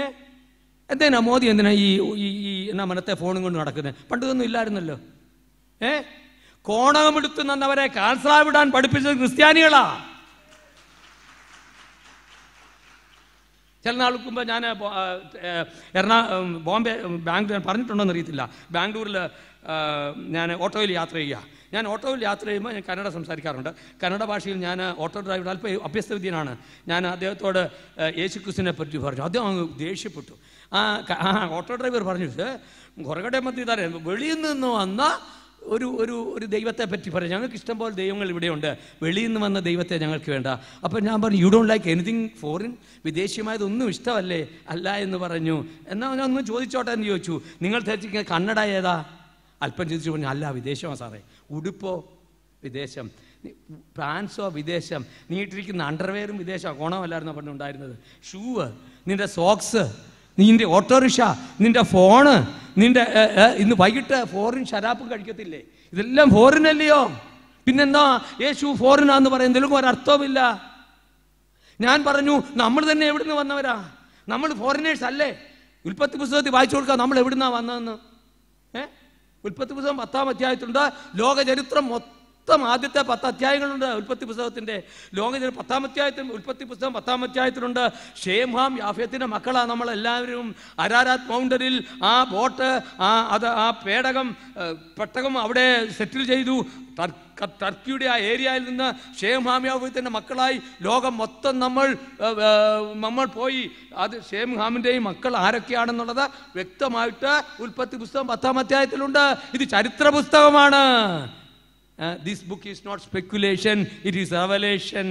ഏ എന്തിനാ മോദി എന്തിനാ ഈ ഈ എന്നാ മനത്തെ ഫോണും കൊണ്ട് നടക്കുന്നത് പണ്ടതൊന്നും ഇല്ലായിരുന്നല്ലോ ഏ കോണകമെടുത്ത് നന്നവരെ കാൻസറാവിടാൻ പഠിപ്പിച്ചത് ക്രിസ്ത്യാനികളാ ചില നാൾക്കുമ്പോൾ ഞാൻ എറണാ ബോംബെ ബാംഗ്ലൂർ പറഞ്ഞിട്ടുണ്ടോ എന്ന് അറിയത്തില്ല ബാംഗ്ലൂരിൽ ഞാൻ ഓട്ടോയിൽ യാത്ര ചെയ്യുക ഞാൻ ഓട്ടോയിൽ യാത്ര ചെയ്യുമ്പോൾ ഞാൻ കന്നഡ സംസാരിക്കാറുണ്ട് കന്നഡ ഭാഷയിൽ ഞാൻ ഓട്ടോ ഡ്രൈവർ അല്പം വിദ്യനാണ് ഞാൻ അദ്ദേഹത്തോട് യേശു ക്രിസ്തുവിനെ പറ്റി പറഞ്ഞു അദ്ദേഹം അങ്ങ് ദേഷ്യപ്പെട്ടു ആ ഓട്ടോ ഡ്രൈവർ പറഞ്ഞിട്ട് ಹೊರಗಡೆ വെളിയിൽ നിന്ന് ಅನ್ನೋ ഒരു ഒരു ഒരു ദൈവത്തെ പറ്റി പറയാം ഞങ്ങൾക്ക് ഇഷ്ടം പോലെ ദൈവങ്ങൾ ഇവിടെയുണ്ട് വെളിയിൽ നിന്ന് വന്ന ദൈവത്തെ ഞങ്ങൾക്ക് വേണ്ട അപ്പം ഞാൻ പറഞ്ഞു you don't like anything foreign വിദേശീയമായതൊന്നും ഇഷ്ടമല്ലേ അല്ല എന്ന് പറഞ്ഞു എന്നാൽ ഞാൻ ഒന്ന് ചോദിച്ചോട്ടെ എന്ന് ചോദിച്ചു നിങ്ങൾ ധരിച്ചിരിക്കുന്ന കന്നഡ ഏതാ അല്പം ചോദിച്ചു പറഞ്ഞു അല്ല വിദേശമാണ് സാറേ ഉടുപ്പോ വിദേശം പാൻസോ വിദേശം നീട്ടിരിക്കുന്ന അണ്ടർവെയറും വിദേശമാണ് കോണമല്ലായിരുന്നു പറഞ്ഞുണ്ടായിരുന്നത് ഷൂവ് നിൻ്റെ സോക്സ് നിന്റെ ഓട്ടോറിക്ഷ നിന്റെ ഫോണ് നിന്റെ ഇന്ന് വൈകിട്ട് ഫോറിൻ ഷരാപ്പ് കഴിക്കത്തില്ലേ ഇതെല്ലാം ഫോറിനല്ലയോ പിന്നെന്താ യേശു ഫോറിനാന്ന് പറയുന്നത് ഇതിലും ഒരർത്ഥവുമില്ല ഞാൻ പറഞ്ഞു നമ്മൾ തന്നെ നിന്ന് വന്നവരാ നമ്മൾ ഫോറിനേഴ്സ് അല്ലേ ഉൽപ്പത്തി പുസ്തകത്തിൽ വായിച്ചു കൊടുക്കുക നമ്മൾ എവിടുന്നാ വന്നതെന്ന് ഏ ഉൽപ്പത്തി പുസ്തകം പത്താം അധ്യായത്തിലുണ്ട് ലോകചരിത്രം മൊത്തം മൊത്തം ആദ്യത്തെ പത്ത് അധ്യായങ്ങളുണ്ട് ഉൽപ്പത്തി പുസ്തകത്തിൻ്റെ ലോകത്തിന് പത്താം അധ്യായത്തിൽ ഉൽപ്പത്തി പുസ്തകം പത്താം അധ്യായത്തിലുണ്ട് ഷേംഹാം യാഫേത്തിൻ്റെ മക്കളാണ് നമ്മളെല്ലാവരും അരാരാത് മൗണ്ടനിൽ ആ ബോട്ട് ആ അത് ആ പേടകം പെട്ടകം അവിടെ സെറ്റിൽ ചെയ്തു ടർക്കിയുടെ ആ ഏരിയയിൽ നിന്ന് ഷേംഹാമ്യാഭൂത്തിൻ്റെ മക്കളായി ലോകം മൊത്തം നമ്മൾ നമ്മൾ പോയി അത് ഷേംഹാമിൻ്റെയും മക്കൾ ആരൊക്കെയാണെന്നുള്ളത് വ്യക്തമായിട്ട് ഉൽപ്പത്തി പുസ്തകം പത്താം അധ്യായത്തിലുണ്ട് ഇത് ചരിത്ര പുസ്തകമാണ് this book is not speculation it is revelation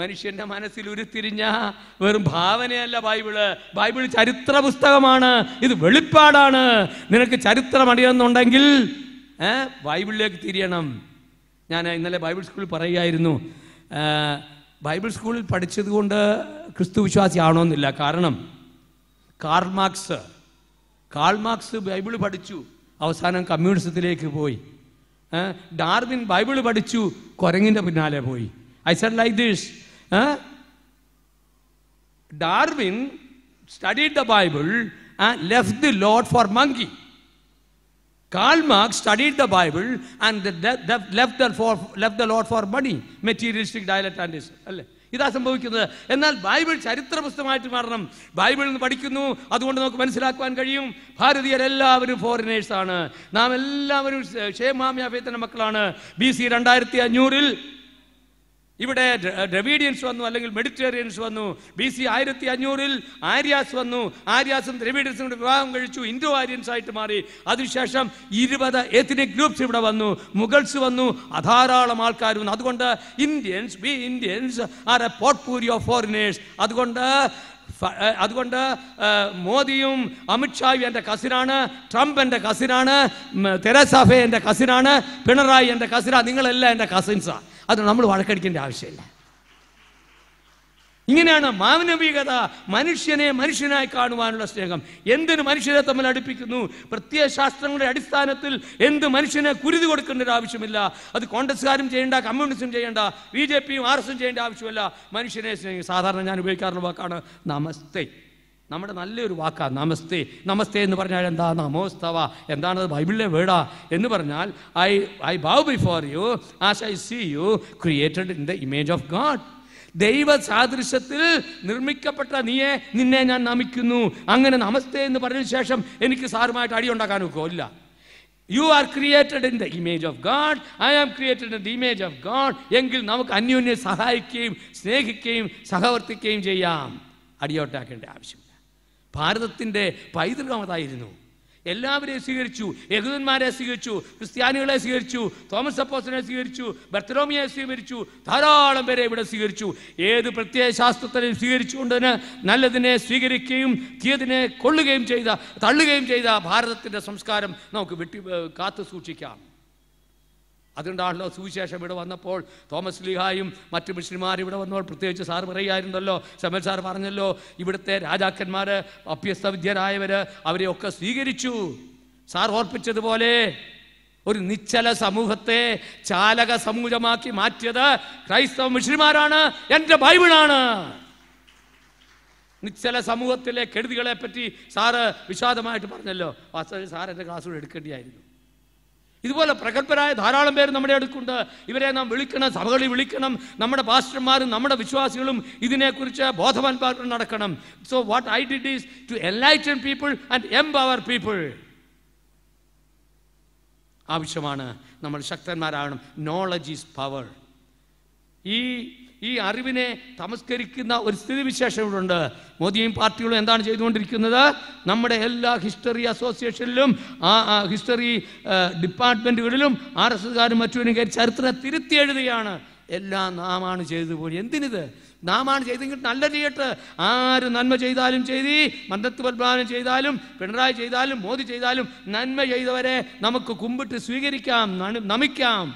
മനുഷ്യന്റെ മനസ്സിൽ ഉരുത്തിരിഞ്ഞ വെറും ഭാവനയല്ല ബൈബിള് ബൈബിൾ ചരിത്ര പുസ്തകമാണ് ഇത് വെളിപ്പാടാണ് നിനക്ക് ചരിത്രം അറിയണമെന്നുണ്ടെങ്കിൽ ബൈബിളിലേക്ക് തിരിയണം ഞാൻ ഇന്നലെ ബൈബിൾ സ്കൂളിൽ പറയുകയായിരുന്നു ബൈബിൾ സ്കൂളിൽ പഠിച്ചത് കൊണ്ട് ക്രിസ്തു വിശ്വാസിയാണോന്നില്ല കാരണം കാർമാർക്സ് കാൾമാർക്സ് ബൈബിള് പഠിച്ചു അവസാനം കമ്മ്യൂണിസത്തിലേക്ക് പോയി हां डार्विन बाइबल पढ़ச்சு ಕೊರಂಗಿನ ಹಿನ್ನಲೆ ಹೋಯ್ ಐ ಸೆಂಟ್ ಲೈಕ್ ದಿಸ್ ಹ Darwin studied the Bible and left the Lord for monkey Karl Marx studied the Bible and left for left the Lord for money materialistic ಡೈಲಟನ್ಿಸ್ ಅಲ್ಲೇ ഇതാ സംഭവിക്കുന്നത് എന്നാൽ ബൈബിൾ പുസ്തകമായിട്ട് മാറണം ബൈബിളിൽ നിന്ന് പഠിക്കുന്നു അതുകൊണ്ട് നമുക്ക് മനസ്സിലാക്കുവാൻ കഴിയും ഭാരതീയരെല്ലാവരും ഫോറിനേഴ്സാണ് നാം എല്ലാവരും ഷേ മാമ്യാഫേത്തിൻ്റെ മക്കളാണ് ബി സി രണ്ടായിരത്തി അഞ്ഞൂറിൽ ഇവിടെ ഡ്രവീഡിയൻസ് വന്നു അല്ലെങ്കിൽ മെഡിറ്റേറിയൻസ് വന്നു ബി സി ആയിരത്തി അഞ്ഞൂറിൽ ആര്യാസ് വന്നു ആര്യാസും ദ്രവീഡിയൻസും കൂടി വിവാഹം കഴിച്ചു ഇൻഡോ ആര്യൻസ് ആയിട്ട് മാറി അതിനുശേഷം ഇരുപത് എത്തിനിക് ഗ്രൂപ്പ്സ് ഇവിടെ വന്നു മുഗൾസ് വന്നു അധാരാളം ആൾക്കാർ വന്നു അതുകൊണ്ട് Indians be Indians are a potpourri of foreigners അതുകൊണ്ട് അതുകൊണ്ട് മോദിയും അമിത്ഷായും എൻ്റെ കസിനാണ് ട്രംപ് എൻ്റെ കസിനാണ് തെരസഫെ എൻ്റെ കസിനാണ് പിണറായി എൻ്റെ കസിനാണ് നിങ്ങളെല്ലാം എൻ്റെ കസിൻസാണ് അത് നമ്മൾ വഴക്കടിക്കേണ്ട ആവശ്യമില്ല ഇങ്ങനെയാണ് മാനവികത മനുഷ്യനെ മനുഷ്യനായി കാണുവാനുള്ള സ്നേഹം എന്തിനു മനുഷ്യരെ തമ്മിൽ അടുപ്പിക്കുന്നു പ്രത്യയശാസ്ത്രങ്ങളുടെ ശാസ്ത്രങ്ങളുടെ അടിസ്ഥാനത്തിൽ എന്ത് മനുഷ്യനെ കുരുതി കൊടുക്കേണ്ട ഒരു ആവശ്യമില്ല അത് കോൺഗ്രസ്സുകാരും ചെയ്യേണ്ട കമ്മ്യൂണിസ്റ്റും ചെയ്യേണ്ട ബി ജെ പിയും ആർ എസും ചെയ്യേണ്ട ആവശ്യമില്ല മനുഷ്യനെ സ്നേഹിക്കും സാധാരണ ഞാൻ ഉപയോഗിക്കാറുള്ള വാക്കാണ് നമസ്തേ നമ്മുടെ നല്ലൊരു വാക്കാണ് നമസ്തേ നമസ്തേ എന്ന് പറഞ്ഞാൽ എന്താ നമോസ്തവ എന്താണത് ബൈബിളിലെ വേടാ എന്ന് പറഞ്ഞാൽ I I bow before you as I see you created in the image of God ദൈവ സാദൃശ്യത്തിൽ നിർമ്മിക്കപ്പെട്ട നീയെ നിന്നെ ഞാൻ നമിക്കുന്നു അങ്ങനെ നമസ്തേ എന്ന് പറഞ്ഞ ശേഷം എനിക്ക് സാറുമായിട്ട് അടി ഉണ്ടാക്കാൻ ഒക്കെ ഇല്ല you are created in the image of God I am created in the image of God എങ്കിൽ നമുക്ക് അന്യോന്യം സഹായിക്കുകയും സ്നേഹിക്കുകയും സഹവർത്തിക്കുകയും ചെയ്യാം അടിയോട്ടാക്കേണ്ട ആവശ്യം ഭാരതത്തിൻ്റെ പൈതൃകമതായിരുന്നു എല്ലാവരെയും സ്വീകരിച്ചു യഹൂദന്മാരെ സ്വീകരിച്ചു ക്രിസ്ത്യാനികളെ സ്വീകരിച്ചു തോമസ് അപ്പോസിനെ സ്വീകരിച്ചു ബർത്തലോമിയെ സ്വീകരിച്ചു ധാരാളം പേരെ ഇവിടെ സ്വീകരിച്ചു ഏത് സ്വീകരിച്ചു ശാസ്ത്രത്തിനെയും തന്നെ നല്ലതിനെ സ്വീകരിക്കുകയും തീയതിനെ കൊള്ളുകയും ചെയ്ത തള്ളുകയും ചെയ്ത ഭാരതത്തിൻ്റെ സംസ്കാരം നമുക്ക് വെട്ടി കാത്തു സൂക്ഷിക്കാം അതുകൊണ്ടാണല്ലോ സുവിശേഷം ഇവിടെ വന്നപ്പോൾ തോമസ് ലിഹായും മറ്റു മിഷ്യന്മാർ ഇവിടെ വന്നപ്പോൾ പ്രത്യേകിച്ച് സാർ പറയുമായിരുന്നല്ലോ സമൽ സാർ പറഞ്ഞല്ലോ ഇവിടുത്തെ രാജാക്കന്മാർ അഭ്യസ്ത വിദ്യരായവർ അവരെയൊക്കെ സ്വീകരിച്ചു സാർ ഓർപ്പിച്ചതുപോലെ ഒരു നിശ്ചല സമൂഹത്തെ ചാലക സമൂഹമാക്കി മാറ്റിയത് ക്രൈസ്തവ മിഷ്യന്മാരാണ് എൻ്റെ ബൈബിളാണ് നിശ്ചല സമൂഹത്തിലെ കെടുതികളെ പറ്റി സാറ് വിഷാദമായിട്ട് പറഞ്ഞല്ലോ വാസ്തവത്തിൽ സാർ എൻ്റെ ക്ലാസ്സുകൾ എടുക്കേണ്ടിയായിരുന്നു ഇതുപോലെ പ്രഗത്ഭരായ ധാരാളം പേര് നമ്മുടെ അടുക്കുണ്ട് ഇവരെ നാം വിളിക്കണം സഭകളിൽ വിളിക്കണം നമ്മുടെ പാസ്റ്റർമാരും നമ്മുടെ വിശ്വാസികളും ഇതിനെക്കുറിച്ച് ബോധവാന്മാർ നടക്കണം so what I did is to enlighten people and empower people ആവശ്യമാണ് നമ്മൾ ശക്തന്മാരാകണം നോളജ് ഈസ് പവർ ഈ ഈ അറിവിനെ തമസ്കരിക്കുന്ന ഒരു സ്ഥിതിവിശേഷം ഇവിടെ ഉണ്ട് മോദിയും പാർട്ടികളും എന്താണ് ചെയ്തുകൊണ്ടിരിക്കുന്നത് നമ്മുടെ എല്ലാ ഹിസ്റ്ററി അസോസിയേഷനിലും ആ ഹിസ്റ്ററി ഡിപ്പാർട്ട്മെൻറ്റുകളിലും ആർ എസ് എസ്കാരും മറ്റുവരും കയറി ചരിത്രം തിരുത്തി എഴുതുകയാണ് എല്ലാം നാമാണ് ചെയ്തു പോയി എന്തിനിത് നാമാണ് ചെയ്തെങ്കിൽ നല്ല ചെയ്യട്ട് ആര് നന്മ ചെയ്താലും ചെയ്തി മന്ദത്ത് പത്മനാഭൻ ചെയ്താലും പിണറായി ചെയ്താലും മോദി ചെയ്താലും നന്മ ചെയ്തവരെ നമുക്ക് കുമ്പിട്ട് സ്വീകരിക്കാം നമിക്കാം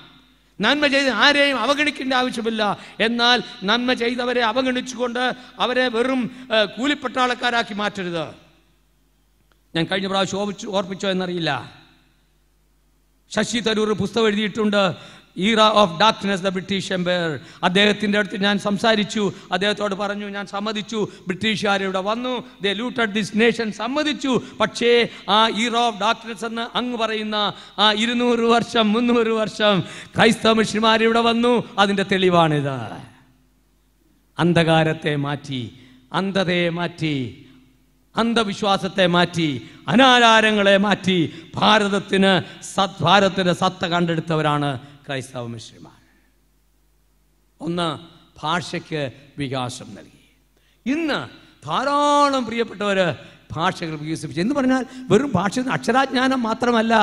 നന്മ ചെയ്ത് ആരെയും അവഗണിക്കേണ്ട ആവശ്യമില്ല എന്നാൽ നന്മ ചെയ്തവരെ അവഗണിച്ചുകൊണ്ട് അവരെ വെറും കൂലിപ്പട്ടാളക്കാരാക്കി മാറ്റരുത് ഞാൻ കഴിഞ്ഞ പ്രാവശ്യം ഓർപ്പിച്ചോ എന്നറിയില്ല ശശി തരൂർ പുസ്തകം എഴുതിയിട്ടുണ്ട് era of darkness the British empire അദ്ദേഹത്തിൻ്റെ അടുത്ത് ഞാൻ സംസാരിച്ചു അദ്ദേഹത്തോട് പറഞ്ഞു ഞാൻ സമ്മതിച്ചു ബ്രിട്ടീഷുകാർ ഇവിടെ വന്നു ദ ലൂട്ടഡ് ദിസ് നേഷൻ സമ്മതിച്ചു പക്ഷേ ആ ഈറ ഓഫ് ഡാർക്ക്നെസ് എന്ന് അങ്ങ് പറയുന്ന ആ ഇരുന്നൂറ് വർഷം മുന്നൂറ് വർഷം ക്രൈസ്തവ മിഷന്മാർ ഇവിടെ വന്നു അതിൻ്റെ തെളിവാണിത് അന്ധകാരത്തെ മാറ്റി അന്ധതയെ മാറ്റി അന്ധവിശ്വാസത്തെ മാറ്റി അനാചാരങ്ങളെ മാറ്റി ഭാരതത്തിന് സത് ഭാരതത്തിൻ്റെ സത്ത കണ്ടെടുത്തവരാണ് ക്രൈസ്തവ മിഷനുമാണ് ഒന്ന് ഭാഷയ്ക്ക് വികാസം നൽകി ഇന്ന് ധാരാളം പ്രിയപ്പെട്ടവർ ഭാഷകൾ വികസിപ്പിച്ചു എന്ന് പറഞ്ഞാൽ വെറും ഭാഷ അക്ഷരാജ്ഞാനം മാത്രമല്ല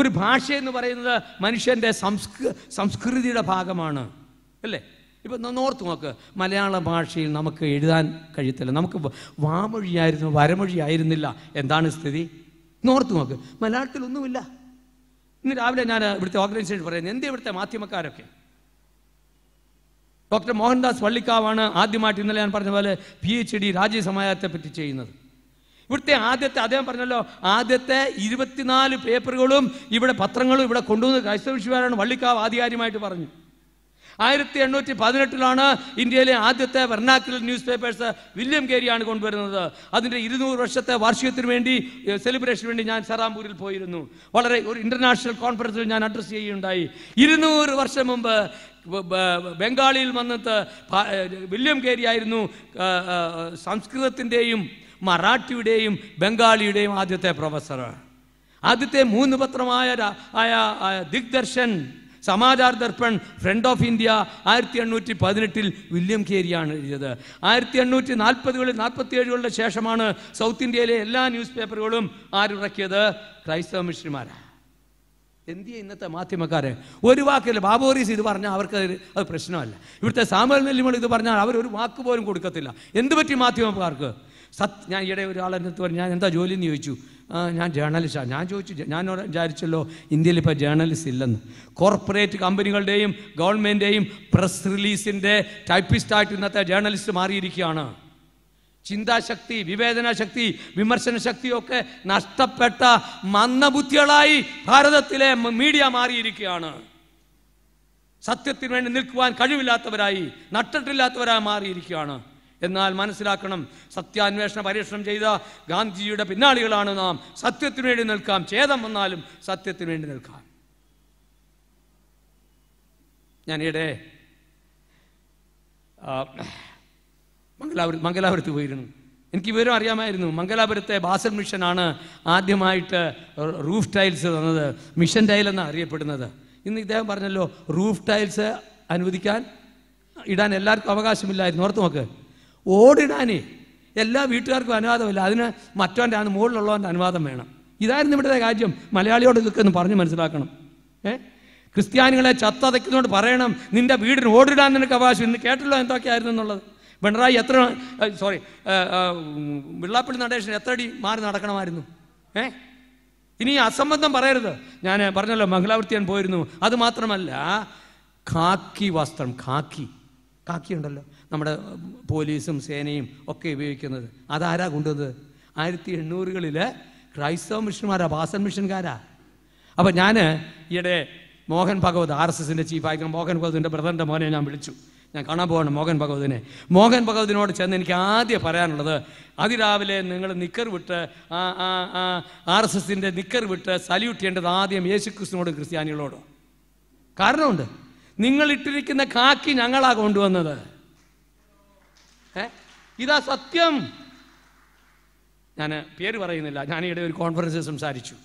ഒരു ഭാഷ എന്ന് പറയുന്നത് മനുഷ്യൻ്റെ സംസ്കൃ സംസ്കൃതിയുടെ ഭാഗമാണ് അല്ലേ ഇപ്പം നോർത്ത് നോക്ക് മലയാള ഭാഷയിൽ നമുക്ക് എഴുതാൻ കഴിയത്തില്ല നമുക്ക് വാമൊഴിയായിരുന്നു വരമൊഴിയായിരുന്നില്ല എന്താണ് സ്ഥിതി നോർത്ത് നോക്ക് മലയാളത്തിലൊന്നുമില്ല ഇന്ന് രാവിലെ ഞാൻ ഇവിടുത്തെ ഓർഗനൈസേഷൻ പറയുന്നത് എന്ത് ഇവിടുത്തെ മാധ്യമക്കാരൊക്കെ ഡോക്ടർ മോഹൻദാസ് വള്ളിക്കാവാണ് ആദ്യമായിട്ട് ഇന്നലെ ഞാൻ പറഞ്ഞ പോലെ പി എച്ച് ഡി രാജ്യസമായത്തെ പറ്റി ചെയ്യുന്നത് ഇവിടുത്തെ ആദ്യത്തെ അദ്ദേഹം പറഞ്ഞല്ലോ ആദ്യത്തെ ഇരുപത്തിനാല് പേപ്പറുകളും ഇവിടെ പത്രങ്ങളും ഇവിടെ കൊണ്ടുവന്ന് ക്രൈസ്തവ വിശ്വാരാണ് വള്ളിക്കാവ് ആധികാരികമായിട്ട് പറഞ്ഞു ആയിരത്തി എണ്ണൂറ്റി പതിനെട്ടിലാണ് ഇന്ത്യയിലെ ആദ്യത്തെ വെർണാക്കുലർ ന്യൂസ് പേപ്പേഴ്സ് വില്യം കേരിയാണ് കൊണ്ടുവരുന്നത് അതിൻ്റെ ഇരുന്നൂറ് വർഷത്തെ വാർഷികത്തിന് വേണ്ടി സെലിബ്രേഷന് വേണ്ടി ഞാൻ സെറാംപൂരിൽ പോയിരുന്നു വളരെ ഒരു ഇൻ്റർനാഷണൽ കോൺഫറൻസിൽ ഞാൻ അഡ്രസ്സ് ചെയ്യുകയുണ്ടായി ഇരുന്നൂറ് വർഷം മുമ്പ് ബംഗാളിയിൽ വന്നിട്ട് വില്യം കേരിയായിരുന്നു സംസ്കൃതത്തിൻ്റെയും മറാഠിയുടെയും ബംഗാളിയുടെയും ആദ്യത്തെ പ്രൊഫസർ ആദ്യത്തെ മൂന്ന് പത്രമായ ആയ Digdarshan Samachar Darpan friend of India ആയിരത്തി എണ്ണൂറ്റി പതിനെട്ടിൽ വില്യം കേരിയാണ് എഴുതിയത് ആയിരത്തി എണ്ണൂറ്റി നാൽപ്പതുകളിൽ നാൽപ്പത്തി ഏഴുകളുടെ ശേഷമാണ് സൗത്ത് ഇന്ത്യയിലെ എല്ലാ ന്യൂസ് പേപ്പറുകളും ആരുറക്കിയത് ക്രൈസ്തവ മിഷനിമാരാണ് എന്തിയ ഇന്നത്തെ മാധ്യമക്കാരെ ഒരു വാക്കില്ല ബാബോറീസ് ഇത് പറഞ്ഞാൽ അവർക്ക് അത് പ്രശ്നമല്ല ഇവിടുത്തെ സാമൽ നെല്ലിമൾ ഇത് പറഞ്ഞാൽ അവർ ഒരു വാക്ക് പോലും കൊടുക്കത്തില്ല എന്ത് പറ്റി മാധ്യമക്കാർക്ക് സത് ഞാൻ ഈയിടെ ഒരാളെന്നത്ത് പറഞ്ഞു ഞാൻ എന്താ ജോലി എന്ന് ചോദിച്ചു ഞാൻ ജേർണലിസ്റ്റാണ് ഞാൻ ചോദിച്ചു ഞാൻ വിചാരിച്ചല്ലോ ഇന്ത്യയിൽ ഇപ്പോൾ ജേർണലിസ്റ്റ് ഇല്ലെന്ന് കോർപ്പറേറ്റ് കമ്പനികളുടെയും ഗവൺമെൻറ്റേയും പ്രസ് റിലീസിൻ്റെ ടൈപ്പിസ്റ്റായിട്ട് ഇന്നത്തെ ജേർണലിസ്റ്റ് മാറിയിരിക്കുകയാണ് ചിന്താശക്തി വിവേചന ശക്തി വിമർശന ശക്തിയൊക്കെ നഷ്ടപ്പെട്ട മന്ദബുദ്ധികളായി ഭാരതത്തിലെ മീഡിയ മാറിയിരിക്കുകയാണ് സത്യത്തിന് വേണ്ടി നിൽക്കുവാൻ കഴിവില്ലാത്തവരായി നട്ടിട്ടില്ലാത്തവരായി മാറിയിരിക്കുകയാണ് എന്നാൽ മനസ്സിലാക്കണം സത്യാന്വേഷണ പരീക്ഷണം ചെയ്ത ഗാന്ധിജിയുടെ പിന്നാളികളാണ് നാം സത്യത്തിനു വേണ്ടി നിൽക്കാം ഛേദം വന്നാലും സത്യത്തിനു വേണ്ടി നിൽക്കാം ഞാനിടെ മംഗലാപുരം മംഗലാപുരത്ത് പോയിരുന്നു എനിക്ക് വിവരം അറിയാമായിരുന്നു മംഗലാപുരത്തെ ബാസൽ മിഷനാണ് ആദ്യമായിട്ട് റൂഫ് ടൈൽസ് തന്നത് മിഷൻ ടൈൽ എന്നാണ് അറിയപ്പെടുന്നത് ഇന്ന് ഇദ്ദേഹം പറഞ്ഞല്ലോ റൂഫ് ടൈൽസ് അനുവദിക്കാൻ ഇടാൻ എല്ലാവർക്കും അവകാശമില്ലായിരുന്നു ഓർത്ത് നോക്ക് ഓടിടാനേ എല്ലാ വീട്ടുകാർക്കും അനുവാദമില്ല അതിന് മറ്റവൻ്റെ ആണ് മുകളിലുള്ളവൻ്റെ അനുവാദം വേണം ഇതായിരുന്നു ഇവിടുത്തെ കാര്യം മലയാളിയോട് ഇതൊക്കെ ഒന്ന് പറഞ്ഞ് മനസ്സിലാക്കണം ഏ ക്രിസ്ത്യാനികളെ ചത്തതയ്ക്കുന്നതുകൊണ്ട് പറയണം നിന്റെ വീടിന് ഓടിടാൻ നിനക്ക് അവകാശം ഇന്ന് കേട്ടല്ലോ എന്തൊക്കെയായിരുന്നു എന്നുള്ളത് പിണറായി എത്ര സോറി വെള്ളാപ്പള്ളി നടേശൻ എത്ര അടി മാറി നടക്കണമായിരുന്നു ഏ ഇനി അസംബന്ധം പറയരുത് ഞാൻ പറഞ്ഞല്ലോ മംഗലാവൃത്തിയാൻ പോയിരുന്നു അത് മാത്രമല്ല കാക്കി വസ്ത്രം കാക്കി കാക്കി ഉണ്ടല്ലോ നമ്മുടെ പോലീസും സേനയും ഒക്കെ ഉപയോഗിക്കുന്നത് അതാരാ കൊണ്ടുവന്നത് ആയിരത്തി എണ്ണൂറുകളിൽ ക്രൈസ്തവ മിഷന്മാരാ ബാസൻ മിഷൻകാരാ അപ്പം ഞാൻ ഈയിടെ മോഹൻ ഭഗവത് ആർ എസ് എസിൻ്റെ ചീഫ് ആയിരിക്കണം മോഹൻ ഭഗവതിൻ്റെ ബ്രദറിൻ്റെ മോനെ ഞാൻ വിളിച്ചു ഞാൻ കാണാൻ പോകണം മോഹൻ ഭഗവതിനെ മോഹൻ ഭഗവതിനോട് ചെന്ന് എനിക്ക് ആദ്യം പറയാനുള്ളത് അതിരാവിലെ നിങ്ങൾ നിക്കർ വിട്ട് ആ ആർ എസ് എസിൻ്റെ നിക്കർ വിട്ട് സല്യൂട്ട് ചെയ്യേണ്ടത് ആദ്യം യേശുക്രിസ്തുനോടും ക്രിസ്ത്യാനികളോടും കാരണമുണ്ട് നിങ്ങളിട്ടിരിക്കുന്ന കാക്കി ഞങ്ങളാണ് കൊണ്ടുവന്നത് ഇതാ സത്യം ഞാൻ പേര് പറയുന്നില്ല ഞാനിവിടെ ഒരു കോൺഫറൻസിൽ സംസാരിച്ചു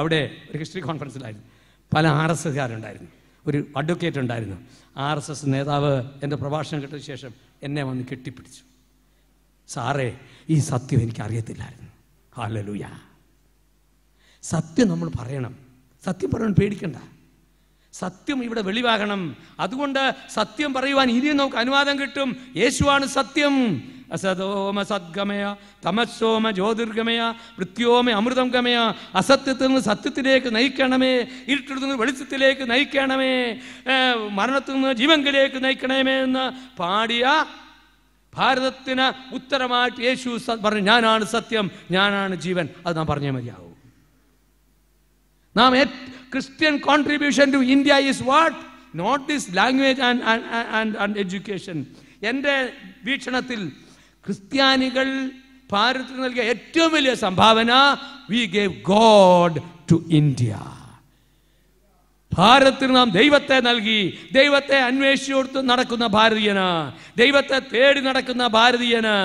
അവിടെ ഒരു ഹിസ്റ്ററി കോൺഫറൻസിലായിരുന്നു പല ആർ എസ് എസ്കാരുണ്ടായിരുന്നു ഒരു അഡ്വക്കേറ്റ് ഉണ്ടായിരുന്നു ആർ എസ് എസ് നേതാവ് എൻ്റെ പ്രഭാഷണം കേട്ട ശേഷം എന്നെ വന്ന് കെട്ടിപ്പിടിച്ചു സാറേ ഈ സത്യം എനിക്ക് അറിയത്തില്ലായിരുന്നു ഹാലലൂയ സത്യം നമ്മൾ പറയണം സത്യം പറയാൻ പേടിക്കണ്ട സത്യം ഇവിടെ വെളിവാകണം അതുകൊണ്ട് സത്യം പറയുവാൻ ഇനിയും നമുക്ക് അനുവാദം കിട്ടും യേശുവാണ് സത്യം അസതോമ സദ്ഗമയ തമസോമ ജ്യോതിർഗമയ വൃത്യോമ അമൃതം ഗമയ അസത്യത്തിൽ നിന്ന് സത്യത്തിലേക്ക് നയിക്കണമേ ഇരുട്ടിൽ നിന്ന് വെളിച്ചത്തിലേക്ക് നയിക്കണമേ മരണത്തിൽ നിന്ന് ജീവങ്കിലേക്ക് നയിക്കണമേ എന്ന് പാടിയ ഭാരതത്തിന് ഉത്തരമായിട്ട് യേശു പറഞ്ഞു ഞാനാണ് സത്യം ഞാനാണ് ജീവൻ അത് നാം പറഞ്ഞേ മതിയാവും നാം Christian contribution to India is what Not this language and, and, and, education. എൻ്റെ വീക്ഷണത്തിൽ ക്രിസ്ത്യാനികൾ ഭാരതത്തിന് നൽകിയ ഏറ്റവും വലിയ സംഭാവന we gave God to India ഭാരതത്തിന് നാം ദൈവത്തെ നൽകി ദൈവത്തെ അന്വേഷിച്ചോടുത്ത് നടക്കുന്ന ഭാരതീയന് ദൈവത്തെ തേടി നടക്കുന്ന ഭാരതീയന്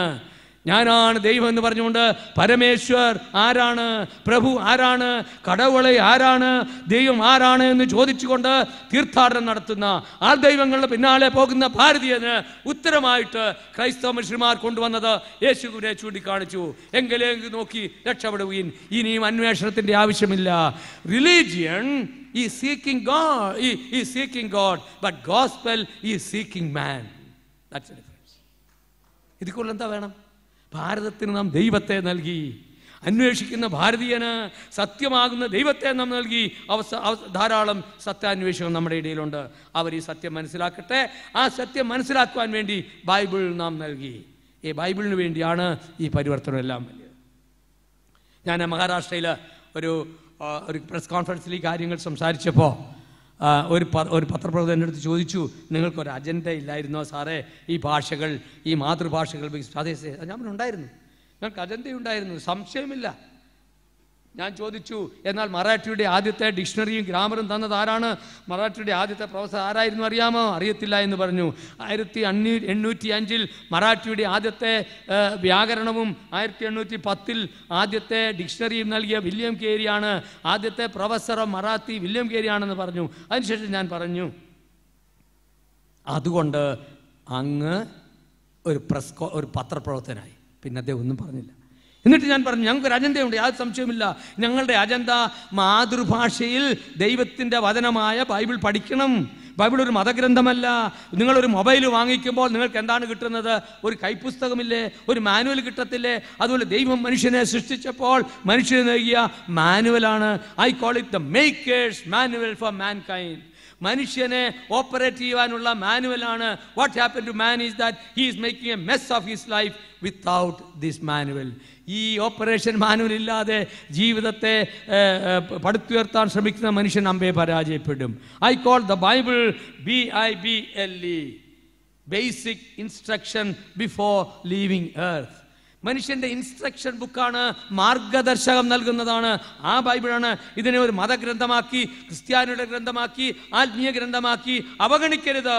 ഞാനാണ് ദൈവം എന്ന് പറഞ്ഞുകൊണ്ട് പരമേശ്വർ ആരാണ് പ്രഭു ആരാണ് കടവളെ ആരാണ് ദൈവം ആരാണ് എന്ന് ചോദിച്ചുകൊണ്ട് തീർത്ഥാടനം നടത്തുന്ന ആ ദൈവങ്ങളുടെ പിന്നാലെ പോകുന്ന ഭാരതീയന് ഉത്തരമായിട്ട് ക്രൈസ്തവ മനുഷ്യന്മാർ കൊണ്ടുവന്നത് യേശുവിനെ ചൂണ്ടിക്കാണിച്ചു എങ്കിലേക്ക് നോക്കി രക്ഷപ്പെടുകയിൻ ഇനിയും അന്വേഷണത്തിൻ്റെ ആവശ്യമില്ല religion is seeking God is seeking God but gospel is seeking man that's ഇതിക്കുള്ള എന്താ വേണം ഭാരതത്തിന് നാം ദൈവത്തെ നൽകി അന്വേഷിക്കുന്ന ഭാരതീയന് സത്യമാകുന്ന ദൈവത്തെ നാം നൽകി അവസ ധാരാളം സത്യാന്വേഷണം നമ്മുടെ ഇടയിലുണ്ട് അവർ ഈ സത്യം മനസ്സിലാക്കട്ടെ ആ സത്യം മനസ്സിലാക്കുവാൻ വേണ്ടി ബൈബിൾ നാം നൽകി ഈ ബൈബിളിന് വേണ്ടിയാണ് ഈ പരിവർത്തനം എല്ലാം വലിയത് ഞാൻ മഹാരാഷ്ട്രയിൽ ഒരു ഒരു പ്രസ് കോൺഫറൻസിൽ ഈ കാര്യങ്ങൾ സംസാരിച്ചപ്പോൾ ഒരു ഒരു പത്രപ്രവർത്തകൻ എൻ്റെ അടുത്ത് ചോദിച്ചു നിങ്ങൾക്കൊരു അജണ്ട ഇല്ലായിരുന്നോ സാറേ ഈ ഭാഷകൾ ഈ മാതൃഭാഷകൾ അതേ ഞാൻ ഉണ്ടായിരുന്നു ഞങ്ങൾക്ക് അജണ്ട ഉണ്ടായിരുന്നു സംശയമില്ല ഞാൻ ചോദിച്ചു എന്നാൽ മറാഠിയുടെ ആദ്യത്തെ ഡിക്ഷണറിയും ഗ്രാമറും തന്നത് ആരാണ് മറാഠിയുടെ ആദ്യത്തെ പ്രൊഫസർ ആരായിരുന്നു അറിയാമോ അറിയത്തില്ല എന്ന് പറഞ്ഞു ആയിരത്തി അഞ്ഞൂ എണ്ണൂറ്റി അഞ്ചിൽ മറാഠിയുടെ ആദ്യത്തെ വ്യാകരണവും ആയിരത്തി എണ്ണൂറ്റി പത്തിൽ ആദ്യത്തെ ഡിക്ഷണറിയും നൽകിയ വില്യം കേരിയാണ് ആദ്യത്തെ പ്രൊഫസർ മറാത്തി വില്യം കേരിയാണെന്ന് പറഞ്ഞു അതിനുശേഷം ഞാൻ പറഞ്ഞു അതുകൊണ്ട് അങ്ങ് ഒരു പ്രസ് ഒരു പത്രപ്രവർത്തനായി പിന്നെ അദ്ദേഹം ഒന്നും പറഞ്ഞില്ല എന്നിട്ട് ഞാൻ പറഞ്ഞു ഞങ്ങൾക്ക് അജണ്ടയുണ്ട് യാതൊരു സംശയമില്ല ഞങ്ങളുടെ അജണ്ട മാതൃഭാഷയിൽ ദൈവത്തിൻ്റെ വചനമായ ബൈബിൾ പഠിക്കണം ബൈബിൾ ഒരു മതഗ്രന്ഥമല്ല നിങ്ങളൊരു മൊബൈൽ വാങ്ങിക്കുമ്പോൾ നിങ്ങൾക്ക് എന്താണ് കിട്ടുന്നത് ഒരു കൈപ്പുസ്തകമില്ലേ ഒരു മാനുവൽ കിട്ടത്തില്ലേ അതുപോലെ ദൈവം മനുഷ്യനെ സൃഷ്ടിച്ചപ്പോൾ മനുഷ്യന് നൽകിയ മാനുവലാണ് I call it the maker's manual for man കൈൻഡ് മനുഷ്യനെ ഓപ്പറേറ്റ് ചെയ്യാനുള്ള മാനുവലാണ് what happen to man is that he is making a mess of his life without this manual ഈ ഓപ്പറേഷൻ മാനുവൽ ഇല്ലാതെ ജീവിതത്തെ പടുത്തുയർത്താൻ ശ്രമിക്കുന്ന മനുഷ്യൻ അമ്പയെ പരാജയപ്പെടും I call the Bible B I B L E basic instruction before leaving earth മനുഷ്യന്റെ instruction ബുക്കാണ് മാർഗദർശകം നൽകുന്നതാണ് ആ ബൈബിളാണ് ഇതിനെ ഒരു മതഗ്രന്ഥമാക്കി ക്രിസ്ത്യാനിയുടെ ഗ്രന്ഥമാക്കി ആത്മീയ ഗ്രന്ഥമാക്കി അവഗണിക്കരുത്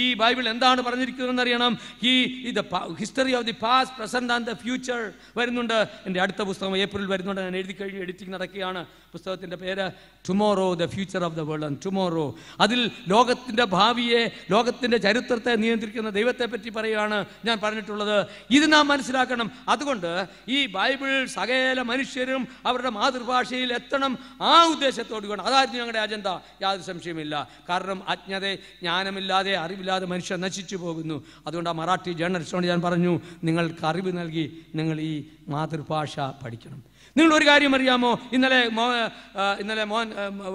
ഈ ബൈബിൾ എന്താണ് എന്ന് അറിയണം ഈ ഇത് history of the past present and the future വരുന്നുണ്ട് എൻ്റെ അടുത്ത പുസ്തകം ഏപ്രിൽ വരുന്നുണ്ട് ഞാൻ എഴുതി കഴിഞ്ഞ് എഡിറ്റിംഗ് നടക്കുകയാണ് പുസ്തകത്തിൻ്റെ പേര് tomorrow the future of the world and tomorrow അതിൽ ലോകത്തിൻ്റെ ഭാവിയെ ലോകത്തിൻ്റെ ചരിത്രത്തെ നിയന്ത്രിക്കുന്ന ദൈവത്തെ പറ്റി പറയുകയാണ് ഞാൻ പറഞ്ഞിട്ടുള്ളത് ഇത് നാം മനസ്സിലാക്കണം അതുകൊണ്ട് ഈ ബൈബിൾ സകല മനുഷ്യരും അവരുടെ മാതൃഭാഷയിൽ എത്തണം ആ ഉദ്ദേശത്തോടു കൂടെ അതായിരുന്നു ഞങ്ങളുടെ അജണ്ട യാതൊരു സംശയമില്ല കാരണം അജ്ഞത ജ്ഞാനമില്ലാതെ അറിവ് അറിവില്ലാതെ മനുഷ്യൻ നശിച്ചു പോകുന്നു അതുകൊണ്ട് ആ മറാഠി ജേർണലിസ്റ്റോട് ഞാൻ പറഞ്ഞു നിങ്ങൾക്ക് അറിവ് നൽകി നിങ്ങൾ ഈ മാതൃഭാഷ പഠിക്കണം നിങ്ങൾ ഒരു കാര്യം അറിയാമോ ഇന്നലെ മോ ഇന്നലെ മോൻ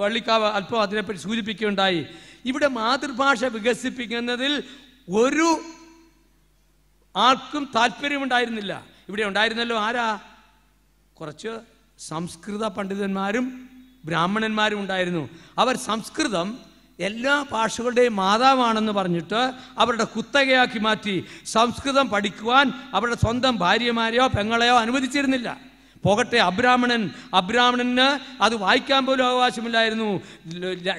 വള്ളിക്കാവ് അല്പം അതിനെപ്പറ്റി സൂചിപ്പിക്കുകയുണ്ടായി ഇവിടെ മാതൃഭാഷ വികസിപ്പിക്കുന്നതിൽ ഒരു ആർക്കും താല്പര്യമുണ്ടായിരുന്നില്ല ഇവിടെ ഉണ്ടായിരുന്നല്ലോ ആരാ കുറച്ച് സംസ്കൃത പണ്ഡിതന്മാരും ബ്രാഹ്മണന്മാരും ഉണ്ടായിരുന്നു അവർ സംസ്കൃതം എല്ലാ ഭാഷകളുടെയും മാതാവാണെന്ന് പറഞ്ഞിട്ട് അവരുടെ കുത്തകയാക്കി മാറ്റി സംസ്കൃതം പഠിക്കുവാൻ അവരുടെ സ്വന്തം ഭാര്യമാരെയോ പെങ്ങളെയോ അനുവദിച്ചിരുന്നില്ല പോകട്ടെ അബ്രാഹ്മണൻ അബ്രാഹ്മണന് അത് വായിക്കാൻ പോലും അവകാശമില്ലായിരുന്നു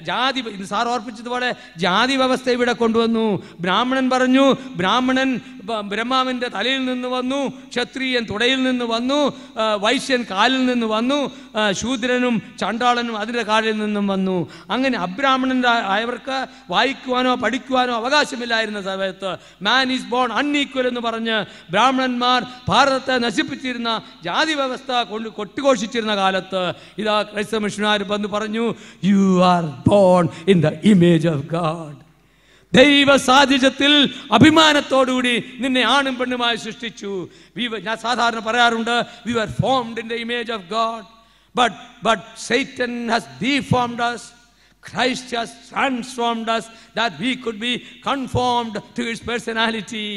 ജാതി സാർ ഓർപ്പിച്ചതുപോലെ ജാതി വ്യവസ്ഥ ഇവിടെ കൊണ്ടുവന്നു ബ്രാഹ്മണൻ പറഞ്ഞു ബ്രാഹ്മണൻ ബ്രഹ്മാവിൻ്റെ തലയിൽ നിന്ന് വന്നു ക്ഷത്രിയൻ തുടയിൽ നിന്ന് വന്നു വൈശ്യൻ കാലിൽ നിന്ന് വന്നു ശൂദ്രനും ചണ്ടാളനും അതിൻ്റെ കാലിൽ നിന്നും വന്നു അങ്ങനെ അബ്രാഹ്മണൻ്റെ ആയവർക്ക് വായിക്കുവാനോ പഠിക്കുവാനോ അവകാശമില്ലായിരുന്ന സമയത്ത് മാൻ ഈസ് ബോൺ അൺഈക്വൽ എന്ന് പറഞ്ഞ് ബ്രാഹ്മണന്മാർ ഭാരതത്തെ നശിപ്പിച്ചിരുന്ന ജാതി വ്യവസ്ഥ കൊണ്ട് കൊട്ടിഘോഷിച്ചിരുന്ന കാലത്ത് ഇതാ ക്രൈസ്തവ മിഷനാർ വന്ന് പറഞ്ഞു you are born in the image of God ദൈവ സാധിജത്തിൽ അഭിമാനത്തോടുകൂടി നിന്നെ ആണും പെണ്ണുമായി സൃഷ്ടിച്ചു വി ഞാൻ സാധാരണ പറയാറുണ്ട് we are formed in the image of God but but Satan has deformed us Christ has transformed us that we could be conformed to his personality.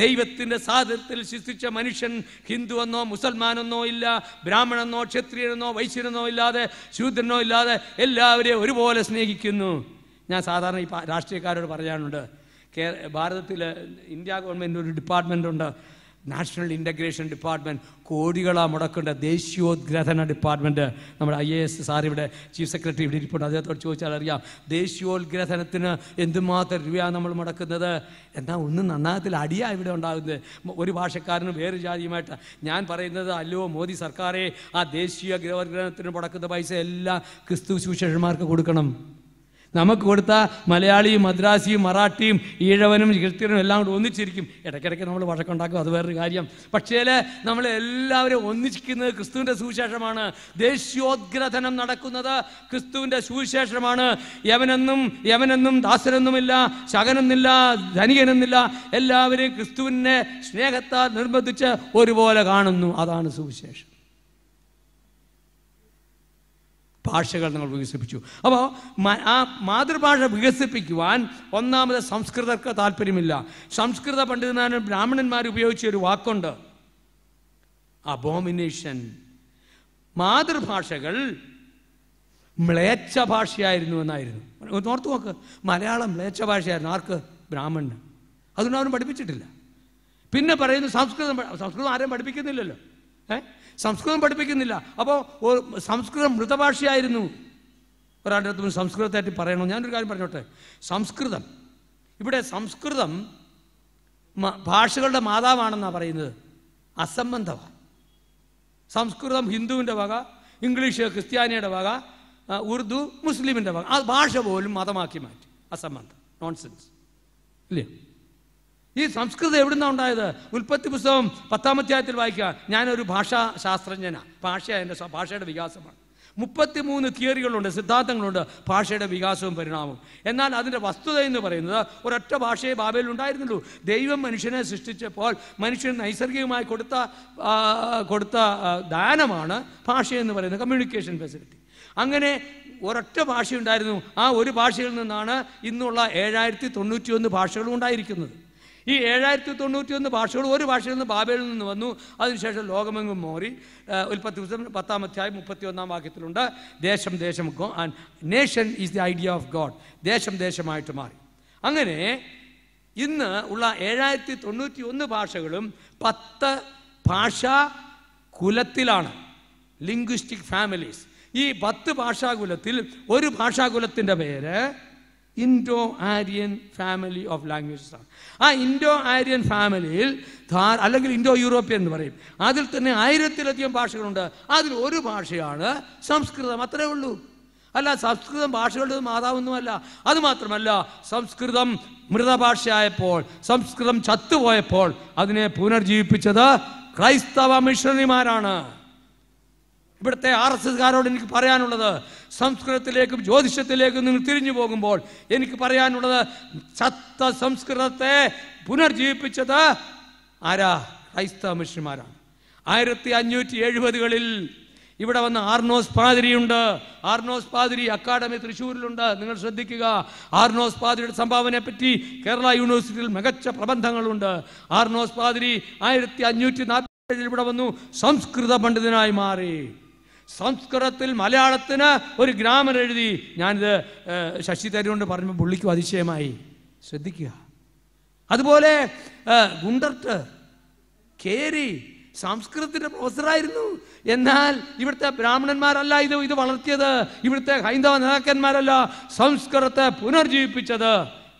ദൈവത്തിൻ്റെ സാധനത്തിൽ ശിക്ഷിച്ച മനുഷ്യൻ ഹിന്ദുവെന്നോ മുസൽമാനെന്നോ ഇല്ല ബ്രാഹ്മണെന്നോ ക്ഷത്രിയനെന്നോ വൈശ്യനെന്നോ ഇല്ലാതെ ശൂദ്രനോ ഇല്ലാതെ എല്ലാവരെയും ഒരുപോലെ സ്നേഹിക്കുന്നു ഞാൻ സാധാരണ ഈ രാഷ്ട്രീയക്കാരോട് പറയാനുണ്ട് കേ ഭാരതത്തിൽ ഇന്ത്യ ഗവൺമെൻറ് ഒരു ഡിപ്പാർട്ട്മെൻ്റ് ഉണ്ട് നാഷണൽ ഇൻ്റഗ്രേഷൻ ഡിപ്പാർട്ട്മെൻറ്റ് കോടികളാണ് മുടക്കേണ്ട ദേശീയോദ്ഗ്രഥന ഡിപ്പാർട്ട്മെൻറ്റ് നമ്മുടെ ഐ എ എസ് സാർ ഇവിടെ ചീഫ് സെക്രട്ടറി ഇവിടെ ഇരിപ്പുണ്ട് അദ്ദേഹത്തോട് ചോദിച്ചാൽ അറിയാം ദേശീയോദ്ഗ്രഥനത്തിന് എന്തുമാത്രം രൂപയാണ് നമ്മൾ മുടക്കുന്നത് എന്നാൽ ഒന്നും നന്നാകത്തിൽ അടിയാണ് ഇവിടെ ഉണ്ടാകുന്നത് ഒരു ഭാഷക്കാരനും വേറെ ജാതിയുമായിട്ട് ഞാൻ പറയുന്നത് അല്ലോ മോദി സർക്കാരെ ആ ദേശീയ ഗ്രഹഗ്രഹത്തിന് മുടക്കുന്ന പൈസ എല്ലാം ക്രിസ്തു സുശേഷന്മാർക്ക് കൊടുക്കണം നമുക്ക് കൊടുത്ത മലയാളിയും മദ്രാസിയും മറാഠിയും ഈഴവനും ക്രിസ്ത്യനും എല്ലാം കൂടെ ഒന്നിച്ചിരിക്കും ഇടയ്ക്കിടയ്ക്ക് നമ്മൾ വഴക്കുണ്ടാക്കും അത് വേറൊരു കാര്യം പക്ഷേ നമ്മൾ എല്ലാവരും ഒന്നിച്ചിരിക്കുന്നത് ക്രിസ്തുവിൻ്റെ സുവിശേഷമാണ് ദേശീയോദ്ഗ്രഥനം നടക്കുന്നത് ക്രിസ്തുവിൻ്റെ സുവിശേഷമാണ് യവനെന്നും യവനെന്നും ദാസനൊന്നുമില്ല ശകനെന്നില്ല ധനികനെന്നില്ല എല്ലാവരും ക്രിസ്തുവിനെ സ്നേഹത്താൽ നിർബന്ധിച്ച് ഒരുപോലെ കാണുന്നു അതാണ് സുവിശേഷം ഭാഷകൾ നിങ്ങൾ വികസിപ്പിച്ചു അപ്പോൾ ആ മാതൃഭാഷ വികസിപ്പിക്കുവാൻ ഒന്നാമത് സംസ്കൃതർക്ക് താല്പര്യമില്ല സംസ്കൃത പണ്ഡിതന്മാരും ബ്രാഹ്മണന്മാർ ഉപയോഗിച്ച ഒരു വാക്കുണ്ട് അബോമിനേഷൻ മാതൃഭാഷകൾ മ്ലേച്ച ഭാഷയായിരുന്നു എന്നായിരുന്നു നോർത്ത് നോക്ക് മലയാളം മ്ലേച്ച ഭാഷയായിരുന്നു ആർക്ക് ബ്രാഹ്മണന് അതുകൊണ്ട് അവരും പഠിപ്പിച്ചിട്ടില്ല പിന്നെ പറയുന്നു സംസ്കൃതം സംസ്കൃതം ആരെയും പഠിപ്പിക്കുന്നില്ലല്ലോ ഏഹ് സംസ്കൃതം പഠിപ്പിക്കുന്നില്ല അപ്പോൾ സംസ്കൃതം മൃതഭാഷയായിരുന്നു ഒരാളുടെ അടുത്ത് സംസ്കൃതത്തെപ്പറ്റി പറയണോ ഞാനൊരു കാര്യം പറഞ്ഞോട്ടെ സംസ്കൃതം ഇവിടെ സംസ്കൃതം ഭാഷകളുടെ മാതാവാണെന്നാണ് പറയുന്നത് അസംബന്ധമാണ് സംസ്കൃതം ഹിന്ദുവിൻ്റെ വക ഇംഗ്ലീഷ് ക്രിസ്ത്യാനിയുടെ വക ഉറുദു മുസ്ലിമിൻ്റെ വക ആ ഭാഷ പോലും മതമാക്കി മാറ്റി അസംബന്ധം നോൺസെൻസ് ഇല്ലേ ഈ സംസ്കൃതം എവിടുന്നാണ് ഉണ്ടായത് ഉൽപ്പത്തി പുസ്തകം പത്താം അധ്യായത്തിൽ വായിക്കുക ഞാനൊരു ഭാഷാ ശാസ്ത്രജ്ഞനാണ് ഭാഷ എൻ്റെ ഭാഷയുടെ വികാസമാണ് മൂന്ന് തിയറികളുണ്ട് സിദ്ധാന്തങ്ങളുണ്ട് ഭാഷയുടെ വികാസവും പരിണാമവും എന്നാൽ അതിൻ്റെ വസ്തുത എന്ന് പറയുന്നത് ഒരൊറ്റ ഭാഷയെ ബാബയിൽ ഉണ്ടായിരുന്നുള്ളൂ ദൈവം മനുഷ്യനെ സൃഷ്ടിച്ചപ്പോൾ മനുഷ്യൻ നൈസർഗികമായി കൊടുത്ത കൊടുത്ത ദാനമാണ് ഭാഷയെന്ന് പറയുന്നത് കമ്മ്യൂണിക്കേഷൻ ഫെസിലിറ്റി അങ്ങനെ ഒരൊറ്റ ഭാഷയുണ്ടായിരുന്നു ആ ഒരു ഭാഷയിൽ നിന്നാണ് ഇന്നുള്ള ഏഴായിരത്തി ഒന്ന് ഭാഷകളും ഉണ്ടായിരിക്കുന്നത് ഈ ഏഴായിരത്തി തൊണ്ണൂറ്റി ഒന്ന് ഭാഷകൾ ഒരു ഭാഷയിൽ നിന്ന് ബാബേലിൽ നിന്ന് വന്നു അതിനുശേഷം ലോകമെങ്ങും മോറി ഉൽപ്പത്തി ദിവസം പത്താം അധ്യായം മുപ്പത്തി ഒന്നാം വാക്യത്തിലുണ്ട് ദേശം ദേശം nation is the idea of God ദേശം ദേശമായിട്ട് മാറി അങ്ങനെ ഇന്ന് ഉള്ള ഏഴായിരത്തി തൊണ്ണൂറ്റി ഒന്ന് ഭാഷകളും പത്ത് ഭാഷാ കുലത്തിലാണ് ലിംഗ്വിസ്റ്റിക് ഫാമിലീസ് ഈ പത്ത് ഭാഷാകുലത്തിൽ ഒരു ഭാഷാകുലത്തിൻ്റെ പേര് Indo Aryan family of languages ആണ് ആ ഇൻഡോ ആര്യൻ ഫാമിലിയിൽ അല്ലെങ്കിൽ ഇൻഡോ യൂറോപ്യൻ എന്ന് പറയും അതിൽ തന്നെ ആയിരത്തിലധികം ഭാഷകളുണ്ട് അതിൽ ഒരു ഭാഷയാണ് സംസ്കൃതം അത്രേ ഉള്ളൂ അല്ല സംസ്കൃതം ഭാഷകളുടെ മാതാവൊന്നുമല്ല അതുമാത്രമല്ല സംസ്കൃതം മൃതഭാഷയായപ്പോൾ സംസ്കൃതം ചത്തുപോയപ്പോൾ അതിനെ പുനർജീവിപ്പിച്ചത് ക്രൈസ്തവ മിഷണറിമാരാണ് ഇവിടുത്തെ ആർ എസ് എസ്കാരോട് എനിക്ക് പറയാനുള്ളത് സംസ്കൃതത്തിലേക്കും ജ്യോതിഷത്തിലേക്കും നിങ്ങൾ തിരിഞ്ഞു പോകുമ്പോൾ എനിക്ക് പറയാനുള്ളത് ചത്ത സംസ്കൃതത്തെ പുനർജീവിപ്പിച്ചത് ആരാ ക്രൈസ്തവ മനുഷ്യന്മാരാണ് ആയിരത്തി അഞ്ഞൂറ്റി എഴുപതുകളിൽ ഇവിടെ വന്ന ആർനോസ് പാതിരിയുണ്ട് ആർനോസ് പാതിരി അക്കാഡമി തൃശ്ശൂരിലുണ്ട് നിങ്ങൾ ശ്രദ്ധിക്കുക ആർനോസ് പാതിരിയുടെ സംഭാവനയെ പറ്റി കേരള യൂണിവേഴ്സിറ്റിയിൽ മികച്ച പ്രബന്ധങ്ങളുണ്ട് ആർനോസ് പാതിരി ആയിരത്തി അഞ്ഞൂറ്റി നാൽപ്പത്തി ഇവിടെ വന്നു സംസ്കൃത പണ്ഡിതനായി മാറി സംസ്കൃതത്തിൽ മലയാളത്തിന് ഒരു ഗ്രാമർ എഴുതി ഞാനിത് ശശി തരൂണ്ട് പറഞ്ഞപ്പോൾ പുള്ളിക്കും അതിശയമായി ശ്രദ്ധിക്കുക അതുപോലെ ഗുണ്ടർട്ട് കേരി സംസ്കൃതത്തിൻ്റെ പ്രൊഫസറായിരുന്നു എന്നാൽ ഇവിടുത്തെ ബ്രാഹ്മണന്മാരല്ല ഇത് ഇത് വളർത്തിയത് ഇവിടുത്തെ ഹൈന്ദവ നേതാക്കന്മാരല്ല സംസ്കൃതത്തെ പുനർജീവിപ്പിച്ചത്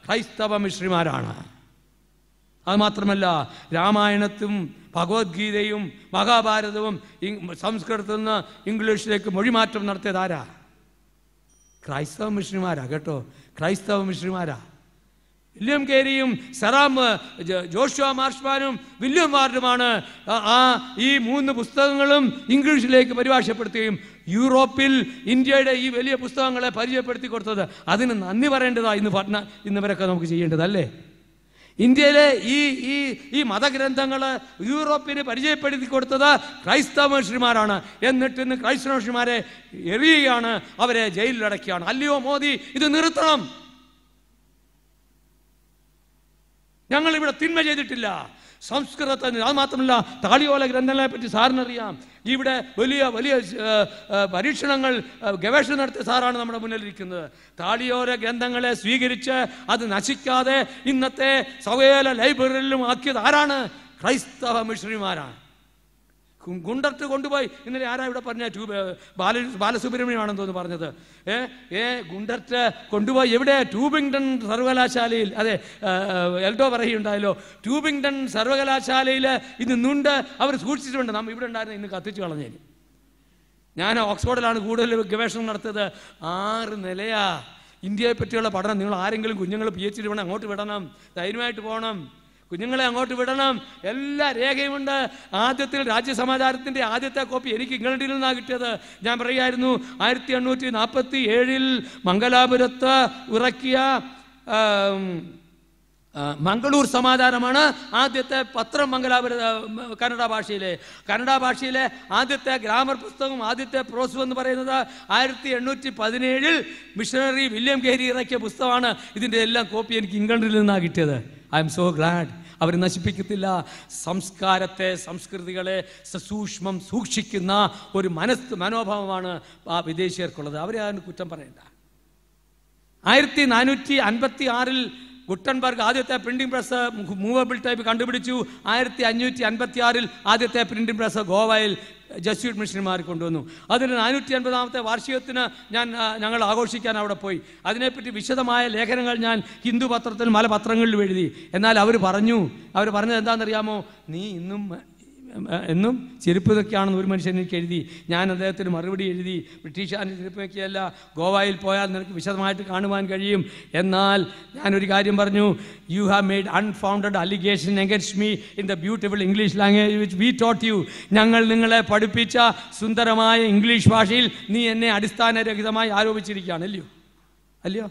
ക്രൈസ്തവ മിശ്രിമാരാണ് അതുമാത്രമല്ല രാമായണത്തും ഭഗവത്ഗീതയും മഹാഭാരതവും സംസ്കൃതത്തിൽ നിന്ന് ഇംഗ്ലീഷിലേക്ക് മൊഴിമാറ്റം നടത്തിയത് ആരാ ക്രൈസ്തവ മിഷണിമാരാ കേട്ടോ ക്രൈസ്തവ മിഷണിമാരാ വില്യം കേരിയും സറാം ജോഷുവ മാർഷ്മാനും വില്യം വാർഡുമാണ് ആ ഈ മൂന്ന് പുസ്തകങ്ങളും ഇംഗ്ലീഷിലേക്ക് പരിഭാഷപ്പെടുത്തുകയും യൂറോപ്പിൽ ഇന്ത്യയുടെ ഈ വലിയ പുസ്തകങ്ങളെ പരിചയപ്പെടുത്തി കൊടുത്തത് അതിന് നന്ദി പറയേണ്ടതാണ് ഇന്ന് പഠന നമുക്ക് ചെയ്യേണ്ടതല്ലേ ഇന്ത്യയിലെ ഈ ഈ ഈ മതഗ്രന്ഥങ്ങൾ യൂറോപ്പിന് പരിചയപ്പെടുത്തി കൊടുത്തത് ക്രൈസ്തവ മനുഷ്യന്മാരാണ് എന്നിട്ട് ഇന്ന് ക്രൈസ്തവ മനുഷ്യന്മാരെ എറിയുകയാണ് അവരെ ജയിലിലടക്കുകയാണ് അല്ലയോ മോദി ഇത് നിർത്തണം ഞങ്ങൾ ഇവിടെ തിന്മ ചെയ്തിട്ടില്ല സംസ്കൃതത്തിന് അത് മാത്രമല്ല താളിയോല ഗ്രന്ഥങ്ങളെ പറ്റി സാറിനറിയാം ഇവിടെ വലിയ വലിയ പരീക്ഷണങ്ങൾ ഗവേഷണം നടത്തിയ സാറാണ് നമ്മുടെ മുന്നിലിരിക്കുന്നത് താളിയോര ഗ്രന്ഥങ്ങളെ സ്വീകരിച്ച് അത് നശിക്കാതെ ഇന്നത്തെ സവേല ലൈബ്രറിയിലും ആക്കിയത് ആരാണ് ക്രൈസ്തവ മിഷണറിമാരാണ് ഗുണ്ടത്ത് കൊണ്ടുപോയി ഇന്നലെ ആരാ ഇവിടെ പറഞ്ഞ ട്യൂബ് ബാല ബാലസുബ്രഹ്മണ്യമാണെന്ന് തോന്നുന്നു പറഞ്ഞത് ഏ ഏ ഗുണ്ടത്ത് കൊണ്ടുപോയി എവിടെ ട്യൂബിങ്ടൺ സർവകലാശാലയിൽ അതെ എൽഡോ പറയുണ്ടായല്ലോ ട്യൂബിങ്ടൺ സർവകലാശാലയിൽ ഇത് നിന്നുണ്ട് അവർ സൂക്ഷിച്ചിട്ടുണ്ട് നമ്മൾ ഇവിടെ ഉണ്ടായിരുന്ന ഇന്ന് കത്തിച്ചു കളഞ്ഞേ ഞാൻ ഓക്സ്ഫോർഡിലാണ് കൂടുതൽ ഗവേഷണം നടത്തിയത് ആറ് നിലയാ ഇന്ത്യയെ പറ്റിയുള്ള പഠനം നിങ്ങൾ ആരെങ്കിലും കുഞ്ഞുങ്ങൾ പി എച്ച് ഡി വേണം അങ്ങോട്ട് വിടണം ധൈര്യമായിട്ട് പോകണം കുഞ്ഞുങ്ങളെ അങ്ങോട്ട് വിടണം എല്ലാ രേഖയുമുണ്ട് ആദ്യത്തിൽ രാജ്യസമാചാരത്തിൻ്റെ ആദ്യത്തെ കോപ്പി എനിക്ക് ഇംഗ്ലണ്ടിൽ നിന്നാണ് കിട്ടിയത് ഞാൻ പറയുമായിരുന്നു ആയിരത്തി എണ്ണൂറ്റി നാൽപ്പത്തി ഏഴിൽ മംഗലാപുരത്ത് ഇറക്കിയ മംഗളൂർ സമാധാനമാണ് ആദ്യത്തെ പത്രം മംഗലാപുര കന്നഡ ഭാഷയിലെ കന്നഡ ഭാഷയിലെ ആദ്യത്തെ ഗ്രാമർ പുസ്തകം ആദ്യത്തെ പ്രോസ് എന്ന് പറയുന്നത് ആയിരത്തി എണ്ണൂറ്റി പതിനേഴിൽ മിഷണറി വില്യം കേരി ഇറക്കിയ പുസ്തകമാണ് ഇതിൻ്റെ എല്ലാം കോപ്പി എനിക്ക് ഇംഗ്ലണ്ടിൽ നിന്നാണ് കിട്ടിയത് ഐ എം സോ ഗ്ലാഡ് അവർ നശിപ്പിക്കത്തില്ല സംസ്കാരത്തെ സംസ്കൃതികളെ സസൂക്ഷ്മം സൂക്ഷിക്കുന്ന ഒരു മനസ് മനോഭാവമാണ് ആ വിദേശീയർക്കുള്ളത് അവരെ അതിന് കുറ്റം പറയണ്ട ആയിരത്തി നാനൂറ്റി അൻപത്തി ആറിൽ ഗുട്ടൻബർഗ് ആദ്യത്തെ പ്രിന്റിംഗ് പ്രസ് മൂവബിൾ ടൈപ്പ് കണ്ടുപിടിച്ചു ആയിരത്തി അഞ്ഞൂറ്റി അൻപത്തി ആറിൽ ആദ്യത്തെ പ്രിന്റിംഗ് പ്രസ് ഗോവയിൽ ജസ്യൂട്ട് മിഷനറിമാർ കൊണ്ടുവന്നു അതിന് നാനൂറ്റി അൻപതാമത്തെ വാർഷികത്തിന് ഞാൻ ഞങ്ങൾ ആഘോഷിക്കാൻ അവിടെ പോയി അതിനെപ്പറ്റി വിശദമായ ലേഖനങ്ങൾ ഞാൻ ഹിന്ദു പത്രത്തിൽ പല പത്രങ്ങളിലും എഴുതി എന്നാൽ അവർ പറഞ്ഞു അവർ പറഞ്ഞത് എന്താണെന്നറിയാമോ നീ ഇന്നും എന്നും ഇതൊക്കെയാണെന്ന് ഒരു മനുഷ്യൻ എനിക്ക് എഴുതി ഞാൻ അദ്ദേഹത്തിന് മറുപടി എഴുതി ബ്രിട്ടീഷുകാരൻ ചെരുപ്പതൊക്കെയല്ല ഗോവയിൽ പോയാൽ നിനക്ക് വിശദമായിട്ട് കാണുവാൻ കഴിയും എന്നാൽ ഞാനൊരു കാര്യം പറഞ്ഞു you have made unfounded allegation against me in the beautiful English language which we taught you ഞങ്ങൾ നിങ്ങളെ പഠിപ്പിച്ച സുന്ദരമായ ഇംഗ്ലീഷ് ഭാഷയിൽ നീ എന്നെ അടിസ്ഥാനരഹിതമായി ആരോപിച്ചിരിക്കുകയാണ് അല്ലയോ അല്ലയോ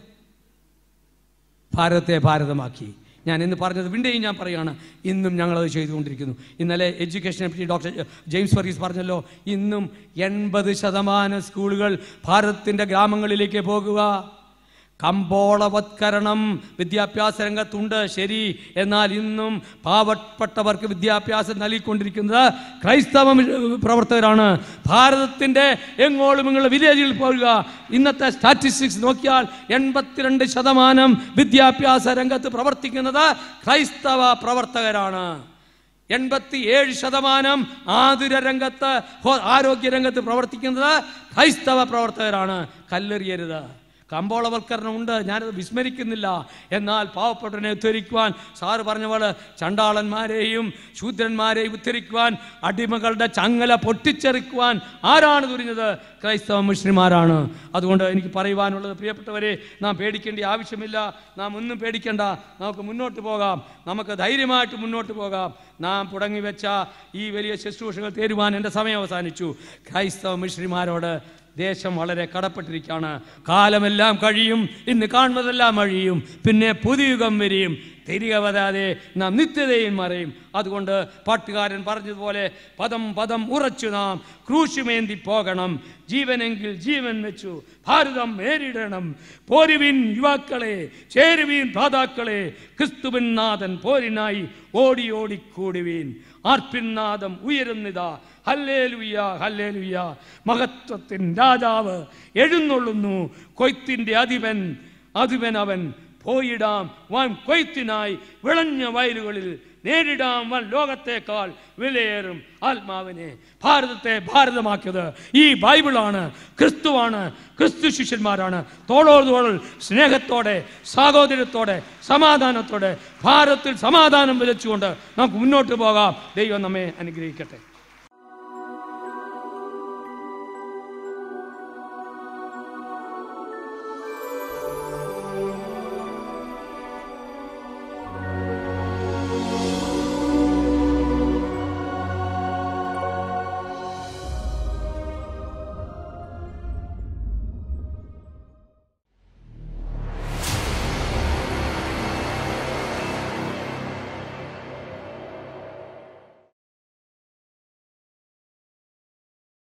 ഭാരതത്തെ ഭാരതമാക്കി ഞാൻ ഇന്ന് പറഞ്ഞത് വീണ്ടും ഞാൻ പറയുകയാണ് ഇന്നും ഞങ്ങളത് ചെയ്തുകൊണ്ടിരിക്കുന്നു ഇന്നലെ എഡ്യൂക്കേഷനെ പറ്റി ഡോക്ടർ ജെയിംസ് വർഗീസ് പറഞ്ഞല്ലോ ഇന്നും എൺപത് ശതമാനം സ്കൂളുകൾ ഭാരതത്തിൻ്റെ ഗ്രാമങ്ങളിലേക്ക് പോകുക കമ്പോളവത്കരണം വിദ്യാഭ്യാസ രംഗത്തുണ്ട് ശരി എന്നാൽ ഇന്നും പാവപ്പെട്ടവർക്ക് വിദ്യാഭ്യാസം നൽകിക്കൊണ്ടിരിക്കുന്നത് ക്രൈസ്തവ പ്രവർത്തകരാണ് ഭാരതത്തിൻ്റെ എങ്ങോളും നിങ്ങൾ വില്ലേജിൽ പോവുക ഇന്നത്തെ സ്റ്റാറ്റിസ്റ്റിക്സ് നോക്കിയാൽ എൺപത്തിരണ്ട് ശതമാനം വിദ്യാഭ്യാസ രംഗത്ത് പ്രവർത്തിക്കുന്നത് ക്രൈസ്തവ പ്രവർത്തകരാണ് എൺപത്തി ഏഴ് ശതമാനം ആതുര രംഗത്ത് ആരോഗ്യ രംഗത്ത് പ്രവർത്തിക്കുന്നത് ക്രൈസ്തവ പ്രവർത്തകരാണ് കല്ലെറിയരുത് കമ്പോളവൽക്കരണം ഉണ്ട് ഞാനത് വിസ്മരിക്കുന്നില്ല എന്നാൽ പാവപ്പെട്ടവനെ ഉദ്ധരിക്കുവാൻ സാറ് പറഞ്ഞവൾ ചണ്ടാളന്മാരെയും ശൂദ്രന്മാരെയും ഉദ്ധരിക്കുവാൻ അടിമകളുടെ ചങ്ങല പൊട്ടിച്ചെറിക്കുവാൻ ആരാണ് തുരിഞ്ഞത് ക്രൈസ്തവ മുസ്ലിമാരാണ് അതുകൊണ്ട് എനിക്ക് പറയുവാനുള്ളത് പ്രിയപ്പെട്ടവരെ നാം പേടിക്കേണ്ട ആവശ്യമില്ല നാം ഒന്നും പേടിക്കേണ്ട നമുക്ക് മുന്നോട്ട് പോകാം നമുക്ക് ധൈര്യമായിട്ട് മുന്നോട്ട് പോകാം നാം തുടങ്ങി വെച്ച ഈ വലിയ ശുശ്രൂഷകൾ തേരുവാൻ എൻ്റെ സമയം അവസാനിച്ചു ക്രൈസ്തവ മിശ്രിമാരോട് ദേശം വളരെ കടപ്പെട്ടിരിക്കുകയാണ് കാലമെല്ലാം കഴിയും ഇന്ന് കാണുന്നതെല്ലാം അഴിയും പിന്നെ പുതിയുഗം വരിയും തിരികെ വരാതെ നാം നിത്യതയും മറയും അതുകൊണ്ട് പാട്ടുകാരൻ പറഞ്ഞതുപോലെ പദം പദം ഉറച്ചു നാം ക്രൂശുമേന്തി പോകണം ജീവനെങ്കിൽ ജീവൻ വെച്ചു ഭാരതം നേരിടണം പോരുവിൻ യുവാക്കളെ ചേരുവീൻ പാതാക്കളെ ക്രിസ്തുവിൻ നാഥൻ പോരിനായി ഓടി ഓടിക്കൂടുവീൻ ആർപ്പിൻ നാദം ഉയരുന്നിതാ മഹത്വത്തിൻ രാജാവ് എഴുന്നള്ളുന്നു കൊയ്ത്തിന്റെ അധിപൻ അധിപൻ അവൻ പോയിടാം വൻ കൊയ്ത്തിനായി വിളഞ്ഞ വയലുകളിൽ നേരിടാം വൻ ലോകത്തേക്കാൾ വിലയേറും ആത്മാവിനെ ഭാരതത്തെ ഭാരതമാക്കിയത് ഈ ബൈബിളാണ് ക്രിസ്തുവാണ് ക്രിസ്തു ശിഷ്യന്മാരാണ് തോളോട് തോളിൽ സ്നേഹത്തോടെ സാഹോദര്യത്തോടെ സമാധാനത്തോടെ ഭാരതത്തിൽ സമാധാനം വിലച്ചുകൊണ്ട് നമുക്ക് മുന്നോട്ട് പോകാം ദൈവം നമ്മെ അനുഗ്രഹിക്കട്ടെ